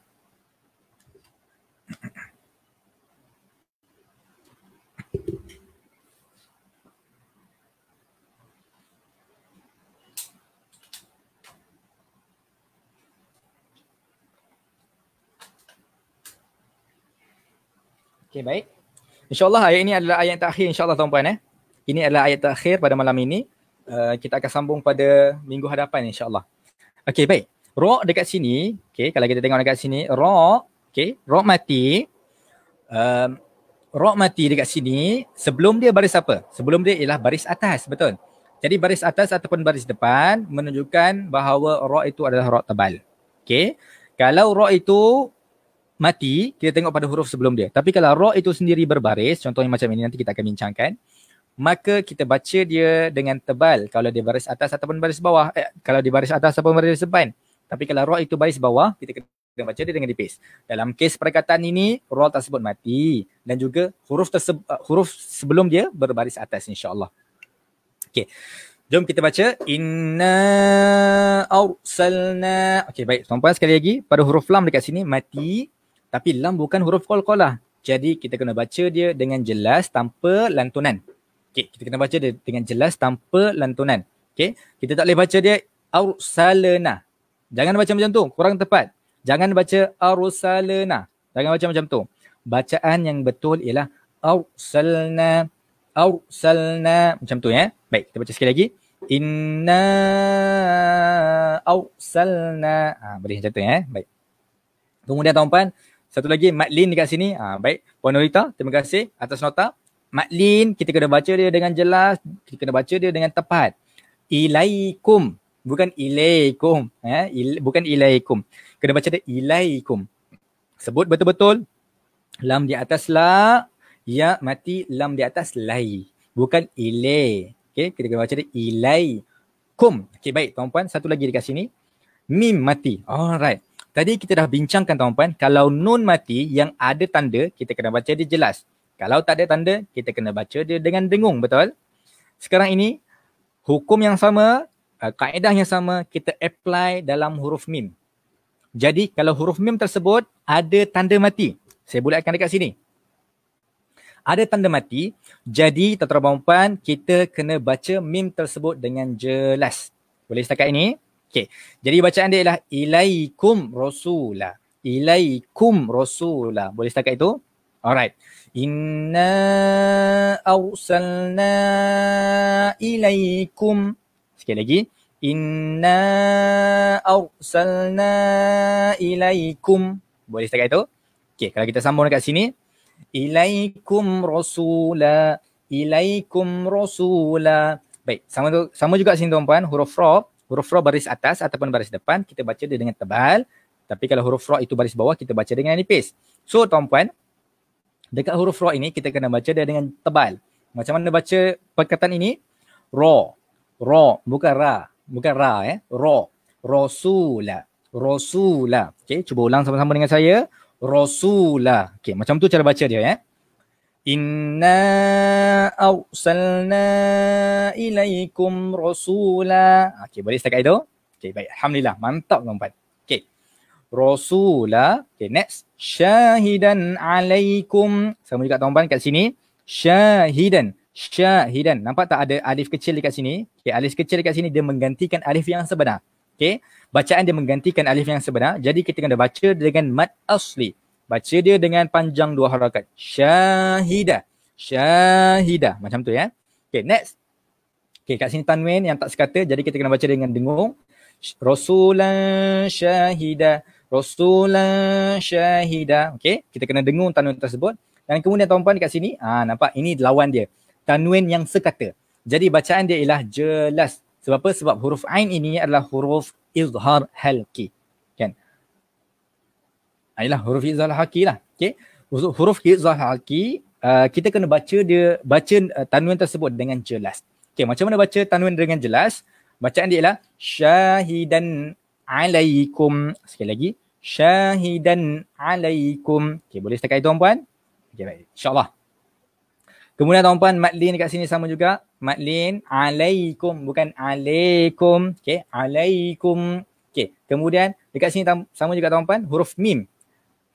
Okay baik. InsyaAllah ayat ini adalah ayat terakhir insyaAllah tuan-puan eh. Ini adalah ayat terakhir pada malam ini. Eh, kita akan sambung pada minggu hadapan insyaAllah. Okay baik. Rok dekat sini, okay, kalau kita tengok dekat sini, rok, okay, rok mati. Um, rok mati dekat sini, sebelum dia baris apa? Sebelum dia ialah baris atas, betul? Jadi baris atas ataupun baris depan menunjukkan bahawa rok itu adalah rok tebal. Okay. Kalau rok itu mati, kita tengok pada huruf sebelum dia. Tapi kalau rok itu sendiri berbaris, contohnya macam ini nanti kita akan bincangkan maka kita baca dia dengan tebal kalau dia baris atas ataupun baris bawah eh, kalau dia baris atas ataupun baris depan tapi kalau ra itu baris bawah kita kena baca dia dengan nipis dalam kes perkataan ini roh tersebut mati dan juga huruf tersebut eh, huruf sebelum dia berbaris atas insyaallah okey jom kita baca inna arsalna okey baik tuan-tuan sekali lagi pada huruf lam dekat sini mati tapi lam bukan huruf kol-kolah. jadi kita kena baca dia dengan jelas tanpa lantunan Okay, kita kena baca dia dengan jelas tanpa lantunan. Okay, kita tak boleh baca dia arsalena. Jangan baca macam tu, kurang tepat. Jangan baca arsalena. Jangan baca macam tu. Bacaan yang betul ialah arsalna. Arsalna. Macam tu ya. Eh? Baik, kita baca sekali lagi. Inna arsalna. Ha, boleh macam tu ya. Eh? Baik. Kemudian tahun depan, satu lagi Mat Lin dekat sini. Ha, baik. Puan Norita, terima kasih atas nota. Maklin, kita kena baca dia dengan jelas, kita kena baca dia dengan tepat. Ilaikum, bukan ilaikum. Eh? Il, bukan ilaikum. Kena baca dia ilaikum. Sebut betul-betul. Lam di atas la, ya mati lam di atas lai. Bukan ilai. Okay, kita kena baca dia ilaikum. Okay, baik tuan-puan. Satu lagi dekat sini. Mim mati. Alright. Tadi kita dah bincangkan tuan-puan, kalau nun mati yang ada tanda, kita kena baca dia jelas. Kalau tak ada tanda, kita kena baca dia dengan dengung, betul? Sekarang ini, hukum yang sama, eh, kaedah yang sama, kita apply dalam huruf mim. Jadi, kalau huruf mim tersebut ada tanda mati. Saya boleh bulatkan dekat sini. Ada tanda mati, jadi tuan-tuan puan kita kena baca mim tersebut dengan jelas. Boleh setakat ini? Okey. Jadi bacaan dia ialah ilaikum rasula. Ilaikum rasula. Boleh setakat itu? Alright. Inna arsalna ilaikum. Sekali lagi. Inna arsalna ilaikum. Boleh setakat itu? Okay, kalau kita sambung dekat sini. Ilaikum rasula. Ilaikum rasula. Baik, sama, tu, sama juga sini tuan-puan. Huruf ro, huruf ro baris atas ataupun baris depan. Kita baca dia dengan tebal. Tapi kalau huruf ro itu baris bawah, kita baca dengan nipis. So, tuan-puan, dekat huruf ra ini kita kena baca dia dengan tebal. Macam mana baca perkataan ini? Ra. Ra bukan ra. Bukan ra eh. Ra. Rasula. Rasula. Okey, cuba ulang sama-sama dengan saya. Rasula. Okey, macam tu cara baca dia eh. Inna awsalna ilaikum rasula. Okey, boleh setakat itu? Okey, baik. Alhamdulillah. Mantap, Nampak. Rasulah. okay next syahidan alaikum sama juga tuan-tuan kat sini syahidan syahidan nampak tak ada alif kecil dekat sini okay alif kecil dekat sini dia menggantikan alif yang sebenar okay bacaan dia menggantikan alif yang sebenar jadi kita kena baca dengan mat asli baca dia dengan panjang dua harakat syahida syahida macam tu ya okay next okay kat sini tanwin yang tak sekata jadi kita kena baca dengan dengung Rasulah. syahidah Rasulullah syahida okay kita kena dengung tanwin tersebut dan kemudian tuan-tuan dekat sini ah ha, nampak ini lawan dia tanwin yang sekata jadi bacaan dia ialah jelas sebab apa sebab huruf ain ini adalah huruf izhar halki kan Ayolah ah, huruf izhar halki lah okey huruf izhar halki uh, kita kena baca dia baca uh, tanwin tersebut dengan jelas Okay macam mana baca tanwin dengan jelas bacaan dia ialah syahidan alaikum sekali lagi syahidan alaikum. Okey, boleh setakat itu tuan-puan? Okey, baik. InsyaAllah. Kemudian tuan-puan, matlin dekat sini sama juga. Matlin alaikum, bukan alaikum. Okey, alaikum. Okey, kemudian dekat sini tam- sama juga tuan-puan, huruf mim.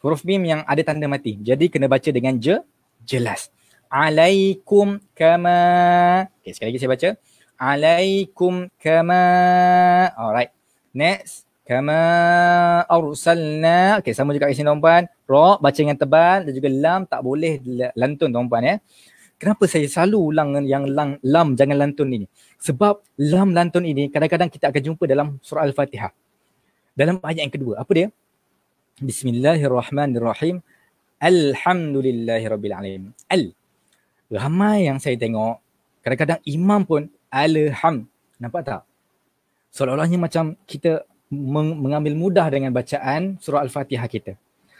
Huruf mim yang ada tanda mati. Jadi kena baca dengan je, jelas. Alaikum kama. Okey, sekali lagi saya baca. Alaikum kama. Alright. Next. Kama arsalna. Okey, sama juga kat sini tuan-puan. Ra baca dengan tebal dan juga lam tak boleh lantun tuan-puan ya. Kenapa saya selalu ulang yang lang, lam jangan lantun ini? Sebab lam lantun ini kadang-kadang kita akan jumpa dalam surah Al-Fatihah. Dalam ayat yang kedua. Apa dia? Bismillahirrahmanirrahim. Alhamdulillahirrabbilalamin. Al. Ramai yang saya tengok, kadang-kadang imam pun alham. Nampak tak? Seolah-olahnya macam kita mengambil mudah dengan bacaan surah Al-Fatihah kita.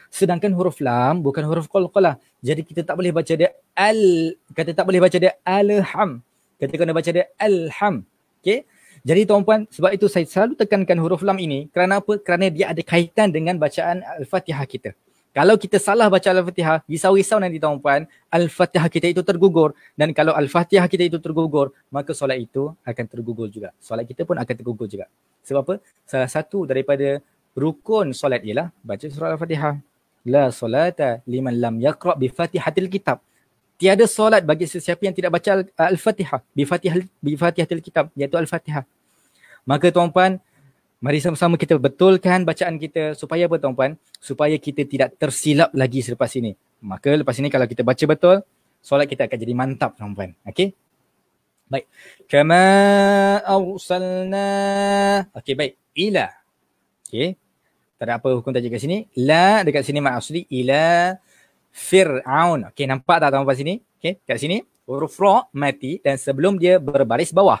Sedangkan huruf lam bukan huruf qalqalah. Jadi kita tak boleh baca dia al kata tak boleh baca dia alham. Kita kena baca dia alham. Okey. Jadi tuan puan sebab itu saya selalu tekankan huruf lam ini kerana apa? Kerana dia ada kaitan dengan bacaan Al-Fatihah kita. Kalau kita salah baca Al-Fatihah, risau-risau nanti tuan-puan, Al-Fatihah kita itu tergugur. Dan kalau Al-Fatihah kita itu tergugur, maka solat itu akan tergugur juga. Solat kita pun akan tergugur juga. Sebab apa? Salah satu daripada rukun solat ialah baca surah Al-Fatihah. La solata liman lam yakra' bifatihatil kitab. Tiada solat bagi sesiapa yang tidak baca Al-Fatihah. Bifatihah, bifatihatil kitab, iaitu Al-Fatihah. Maka tuan-puan, mari sama-sama kita betulkan bacaan kita supaya apa tuan-puan? supaya kita tidak tersilap lagi selepas ini. Maka lepas ini kalau kita baca betul, solat kita akan jadi mantap tuan-tuan. Okey. Baik. Kama arsalna. Okey baik. Ila. Okey. Tak ada apa hukum tajuk kat sini. La dekat sini mak asli ila fir'aun. Okey nampak tak tuan-tuan sini? Okey kat sini huruf ra mati dan sebelum dia berbaris bawah.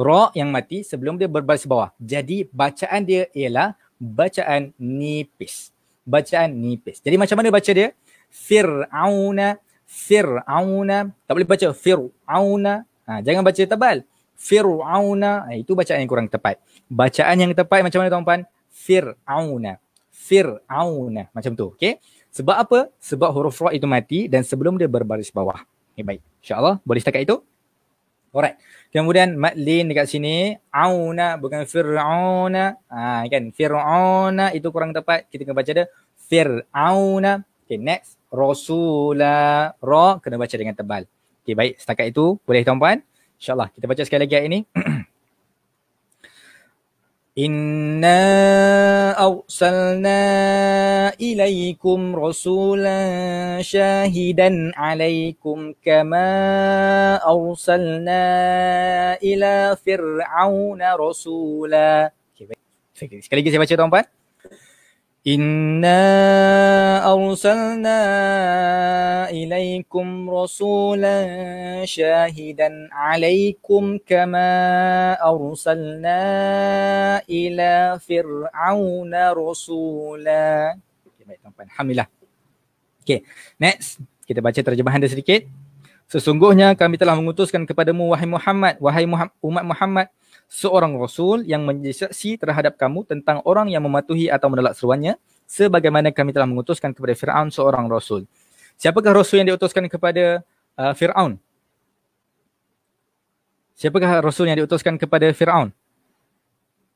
Ra yang mati sebelum dia berbaris bawah. Jadi bacaan dia ialah bacaan nipis bacaan nipis. Jadi macam mana baca dia? Fir'auna, Fir'auna. Tak boleh baca Fir'auna. Ha, jangan baca tebal. Fir'auna. Ha, itu bacaan yang kurang tepat. Bacaan yang tepat macam mana tuan-puan? Fir'auna. Fir'auna. Macam tu. Okay. Sebab apa? Sebab huruf ra itu mati dan sebelum dia berbaris bawah. Okay, baik. InsyaAllah boleh setakat itu. Alright. Kemudian matlin dekat sini auna bukan firauna. Ah kan firauna itu kurang tepat. Kita kena baca dia firauna. Okay next rasula ra kena baca dengan tebal. Okay baik setakat itu boleh tuan-tuan. insya kita baca sekali lagi ayat ini. <clears throat> Inna awsalna ilaykum rasulan shahidan alaykum kama awsalna ila fir'auna rasula. Okay, baik. Sekali lagi saya baca tuan-tuan. إنا أرسلنا إليكم رسولا shahidan عليكم kama أرسلنا ila Fir'aun رسولا okay, الحمد لله Okay, next. Kita baca terjemahan dia sedikit. Sesungguhnya kami telah mengutuskan kepadamu wahai Muhammad, wahai Muhammad, umat Muhammad, seorang rasul yang menjadi saksi terhadap kamu tentang orang yang mematuhi atau menolak seruannya sebagaimana kami telah mengutuskan kepada Firaun seorang rasul. Siapakah rasul yang diutuskan kepada uh, Firaun? Siapakah rasul yang diutuskan kepada Firaun?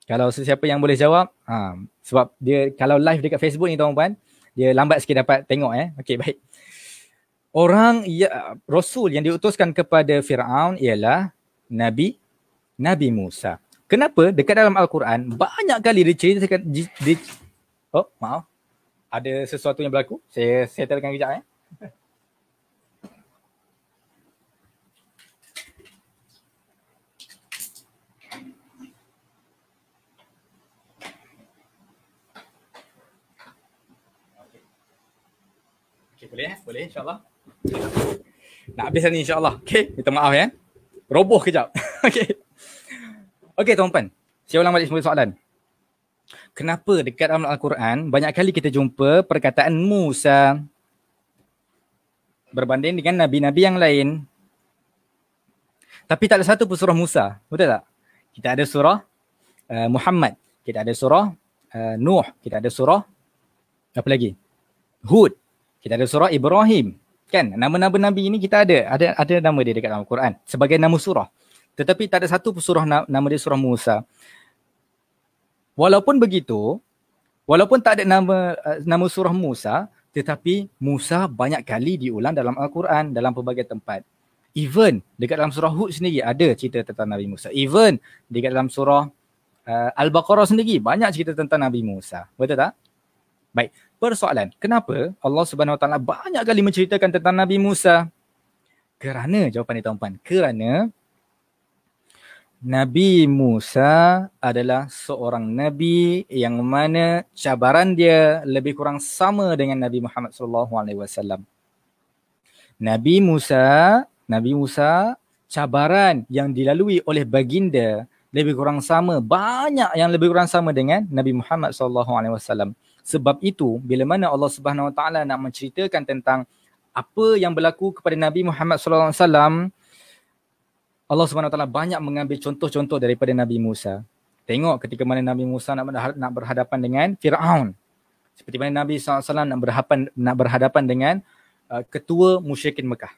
Kalau sesiapa yang boleh jawab, ha, sebab dia kalau live dekat Facebook ni tuan puan, dia lambat sikit dapat tengok eh. Okey baik. Orang ya, rasul yang diutuskan kepada Firaun ialah Nabi Nabi Musa. Kenapa? Dekat dalam Al-Quran banyak kali diceritakan di, Oh, maaf. Ada sesuatu yang berlaku. Saya settlekan kejap eh. boleh eh? boleh insyaallah nak habis ni insyaallah Okay, kita maaf ya roboh kejap <laughs> Okay. Okey tuan-puan, saya ulang balik semula soalan. Kenapa dekat dalam Al-Quran banyak kali kita jumpa perkataan Musa berbanding dengan nabi-nabi yang lain? Tapi tak ada satu pun surah Musa, betul tak? Kita ada surah uh, Muhammad, kita ada surah uh, Nuh, kita ada surah apa lagi? Hud, kita ada surah Ibrahim. Kan nama-nama nabi ini kita ada, ada ada nama dia dekat dalam Al-Quran sebagai nama surah. Tetapi tak ada satu surah na- nama dia surah Musa. Walaupun begitu, walaupun tak ada nama uh, nama surah Musa, tetapi Musa banyak kali diulang dalam Al-Quran dalam pelbagai tempat. Even dekat dalam surah Hud sendiri ada cerita tentang Nabi Musa. Even dekat dalam surah uh, Al-Baqarah sendiri banyak cerita tentang Nabi Musa. Betul tak? Baik, persoalan, kenapa Allah Subhanahu Wa Taala banyak kali menceritakan tentang Nabi Musa? Kerana jawapan ni tuan-tuan, kerana Nabi Musa adalah seorang nabi yang mana cabaran dia lebih kurang sama dengan Nabi Muhammad sallallahu alaihi wasallam. Nabi Musa, Nabi Musa cabaran yang dilalui oleh baginda lebih kurang sama, banyak yang lebih kurang sama dengan Nabi Muhammad sallallahu alaihi wasallam. Sebab itu bila mana Allah Subhanahu wa taala nak menceritakan tentang apa yang berlaku kepada Nabi Muhammad sallallahu alaihi wasallam Allah SWT banyak mengambil contoh-contoh daripada Nabi Musa. Tengok ketika mana Nabi Musa nak nak berhadapan dengan Fir'aun. Seperti mana Nabi SAW nak berhadapan, nak berhadapan dengan uh, ketua musyrikin Mekah.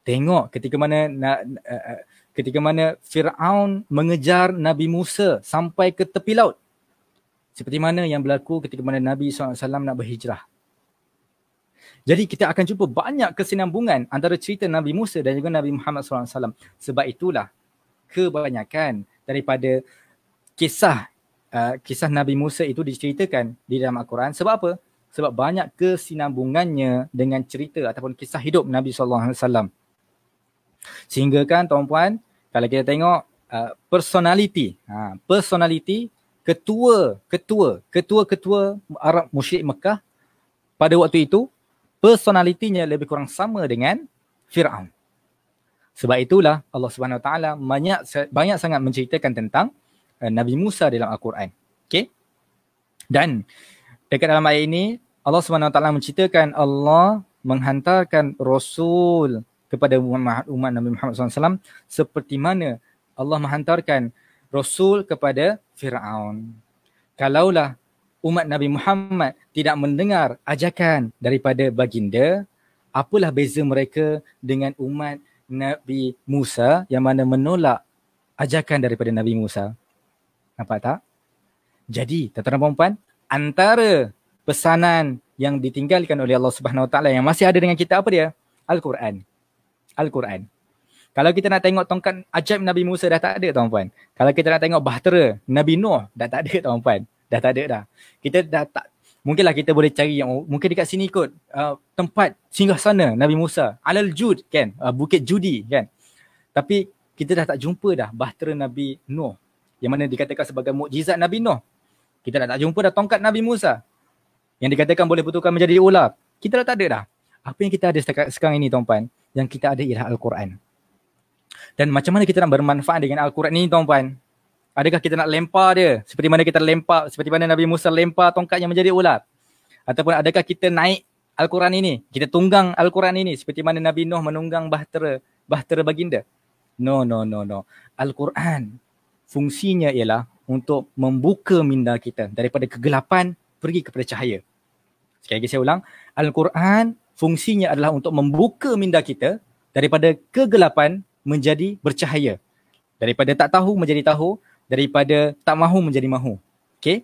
Tengok ketika mana nak, uh, ketika mana Fir'aun mengejar Nabi Musa sampai ke tepi laut. Seperti mana yang berlaku ketika mana Nabi SAW nak berhijrah jadi kita akan jumpa banyak kesinambungan antara cerita Nabi Musa dan juga Nabi Muhammad SAW. Sebab itulah kebanyakan daripada kisah uh, kisah Nabi Musa itu diceritakan di dalam Al-Quran. Sebab apa? Sebab banyak kesinambungannya dengan cerita ataupun kisah hidup Nabi SAW. Sehingga kan tuan-puan, kalau kita tengok uh, personality, ha, personality ketua, ketua, ketua-ketua Arab musyrik Mekah pada waktu itu personalitinya lebih kurang sama dengan Firaun. Sebab itulah Allah Subhanahu Wa Taala banyak banyak sangat menceritakan tentang uh, Nabi Musa dalam Al-Quran. Okay? Dan dekat dalam ayat ini Allah Subhanahu Wa Taala menceritakan Allah menghantarkan rasul kepada umat, umat Nabi Muhammad SAW seperti mana Allah menghantarkan rasul kepada Firaun. Kalaulah umat Nabi Muhammad tidak mendengar ajakan daripada baginda, apalah beza mereka dengan umat Nabi Musa yang mana menolak ajakan daripada Nabi Musa? Nampak tak? Jadi, tuan-tuan dan puan-puan, antara pesanan yang ditinggalkan oleh Allah Subhanahu Wa Taala yang masih ada dengan kita apa dia? Al-Quran. Al-Quran. Kalau kita nak tengok tongkat ajaib Nabi Musa dah tak ada tuan-puan. Kalau kita nak tengok bahtera Nabi Nuh dah tak ada tuan-puan dah tak ada dah. Kita dah tak mungkinlah kita boleh cari yang mungkin dekat sini kot uh, tempat singgah sana Nabi Musa, Alal Jud kan, uh, Bukit Judi kan. Tapi kita dah tak jumpa dah bahtera Nabi Nuh yang mana dikatakan sebagai mukjizat Nabi Nuh. Kita dah tak jumpa dah tongkat Nabi Musa yang dikatakan boleh putuskan menjadi ular. Kita dah tak ada dah. Apa yang kita ada sekarang ini tuan-puan yang kita ada ialah Al-Quran. Dan macam mana kita nak bermanfaat dengan Al-Quran ini tuan-puan? Adakah kita nak lempar dia seperti mana kita lempar seperti mana Nabi Musa lempar tongkatnya menjadi ular? Ataupun adakah kita naik Al-Quran ini? Kita tunggang Al-Quran ini seperti mana Nabi Nuh menunggang bahtera bahtera baginda? No no no no. Al-Quran fungsinya ialah untuk membuka minda kita daripada kegelapan pergi kepada cahaya. Sekali lagi saya ulang, Al-Quran fungsinya adalah untuk membuka minda kita daripada kegelapan menjadi bercahaya. Daripada tak tahu menjadi tahu, daripada tak mahu menjadi mahu. Okay.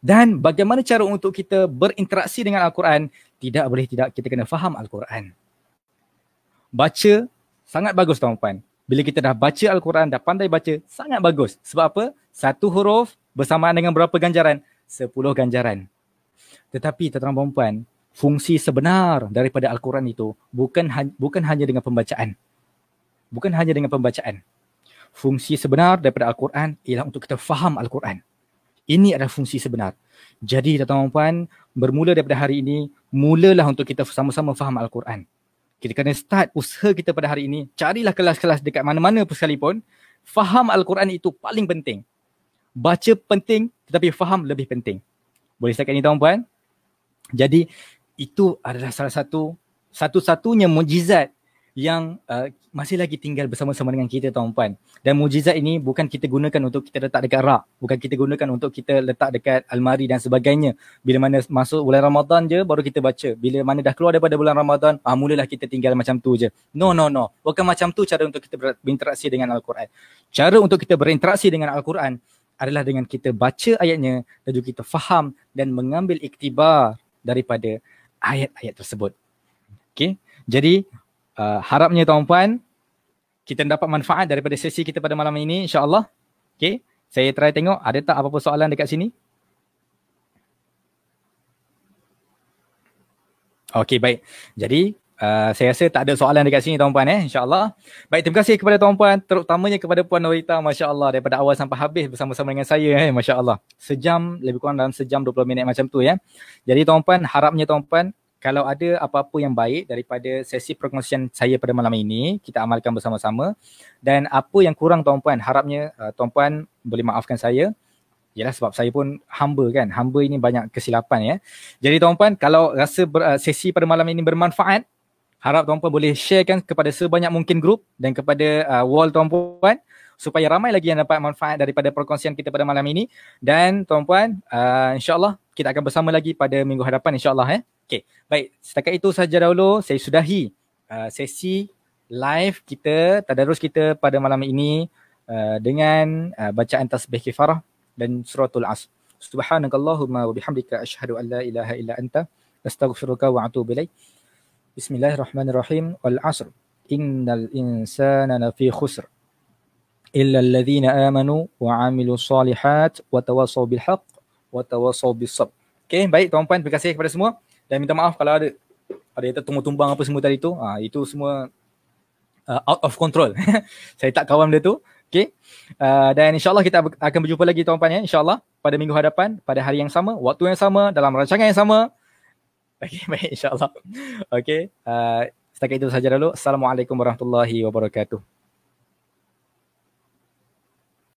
Dan bagaimana cara untuk kita berinteraksi dengan Al-Quran, tidak boleh tidak kita kena faham Al-Quran. Baca sangat bagus tuan puan. Bila kita dah baca Al-Quran, dah pandai baca, sangat bagus. Sebab apa? Satu huruf bersamaan dengan berapa ganjaran? Sepuluh ganjaran. Tetapi tuan tuan puan, fungsi sebenar daripada Al-Quran itu bukan, bukan hanya dengan pembacaan. Bukan hanya dengan pembacaan fungsi sebenar daripada Al-Quran ialah untuk kita faham Al-Quran. Ini adalah fungsi sebenar. Jadi, tuan-tuan dan puan, bermula daripada hari ini, mulalah untuk kita sama-sama faham Al-Quran. Kita kena start usaha kita pada hari ini, carilah kelas-kelas dekat mana-mana pun sekalipun, faham Al-Quran itu paling penting. Baca penting tetapi faham lebih penting. Boleh setakat ini tuan puan? Jadi itu adalah salah satu satu-satunya mujizat yang uh, masih lagi tinggal bersama-sama dengan kita tuan puan. Dan mujizat ini bukan kita gunakan untuk kita letak dekat rak, bukan kita gunakan untuk kita letak dekat almari dan sebagainya. Bila mana masuk bulan Ramadan je baru kita baca. Bila mana dah keluar daripada bulan Ramadan, ah mulalah kita tinggal macam tu je. No no no. Bukan macam tu cara untuk kita berinteraksi dengan al-Quran. Cara untuk kita berinteraksi dengan al-Quran adalah dengan kita baca ayatnya dan juga kita faham dan mengambil iktibar daripada ayat-ayat tersebut. Okay. Jadi Ah, harapnya tuan-puan kita dapat manfaat daripada sesi kita pada malam ini insya-Allah. Okey, saya try tengok ada tak apa-apa soalan dekat sini. Okey, baik. Jadi Uh, saya rasa tak ada soalan dekat sini tuan-puan eh insyaallah. Baik terima kasih kepada tuan-puan terutamanya kepada puan Norita masya-Allah daripada awal sampai habis bersama-sama dengan saya eh masya-Allah. Sejam lebih kurang dalam sejam 20 minit macam tu ya. Eh. Jadi tuan-puan harapnya tuan-puan kalau ada apa-apa yang baik daripada sesi perkongsian saya pada malam ini, kita amalkan bersama-sama. Dan apa yang kurang tuan-puan, harapnya uh, tuan-puan boleh maafkan saya. Yalah sebab saya pun hamba kan. Hamba ini banyak kesilapan ya. Jadi tuan-puan, kalau rasa ber, uh, sesi pada malam ini bermanfaat, harap tuan-puan boleh sharekan kepada sebanyak mungkin grup dan kepada uh, wall tuan-puan supaya ramai lagi yang dapat manfaat daripada perkongsian kita pada malam ini. Dan tuan-puan, uh, insyaAllah kita akan bersama lagi pada minggu hadapan insyaAllah. Eh. Ya. Okay, baik. Setakat itu sahaja dahulu saya sudahi uh, sesi live kita, tadarus kita pada malam ini uh, dengan uh, bacaan tasbih kifarah dan suratul asr. Subhanakallahumma wa bihamdika ashhadu an la ilaha illa anta astaghfiruka wa atubu ilaik. Bismillahirrahmanirrahim. Wal asr. Innal insana lafi khusr. Illa alladhina amanu wa amilu salihat wa tawasaw bilhaq wa tawasaw bisab. Okay, baik tuan-puan. Terima kasih kepada semua. Saya minta maaf kalau ada ada yang tertumbang-tumbang apa semua tadi tu. Ha, itu semua uh, out of control. <laughs> saya tak kawan dia tu. Okay. Uh, dan insyaAllah kita akan berjumpa lagi tuan-tuan ya. InsyaAllah pada minggu hadapan, pada hari yang sama, waktu yang sama, dalam rancangan yang sama. Okay, <laughs> baik insyaAllah. Okay. Uh, setakat itu sahaja dulu. Assalamualaikum warahmatullahi wabarakatuh.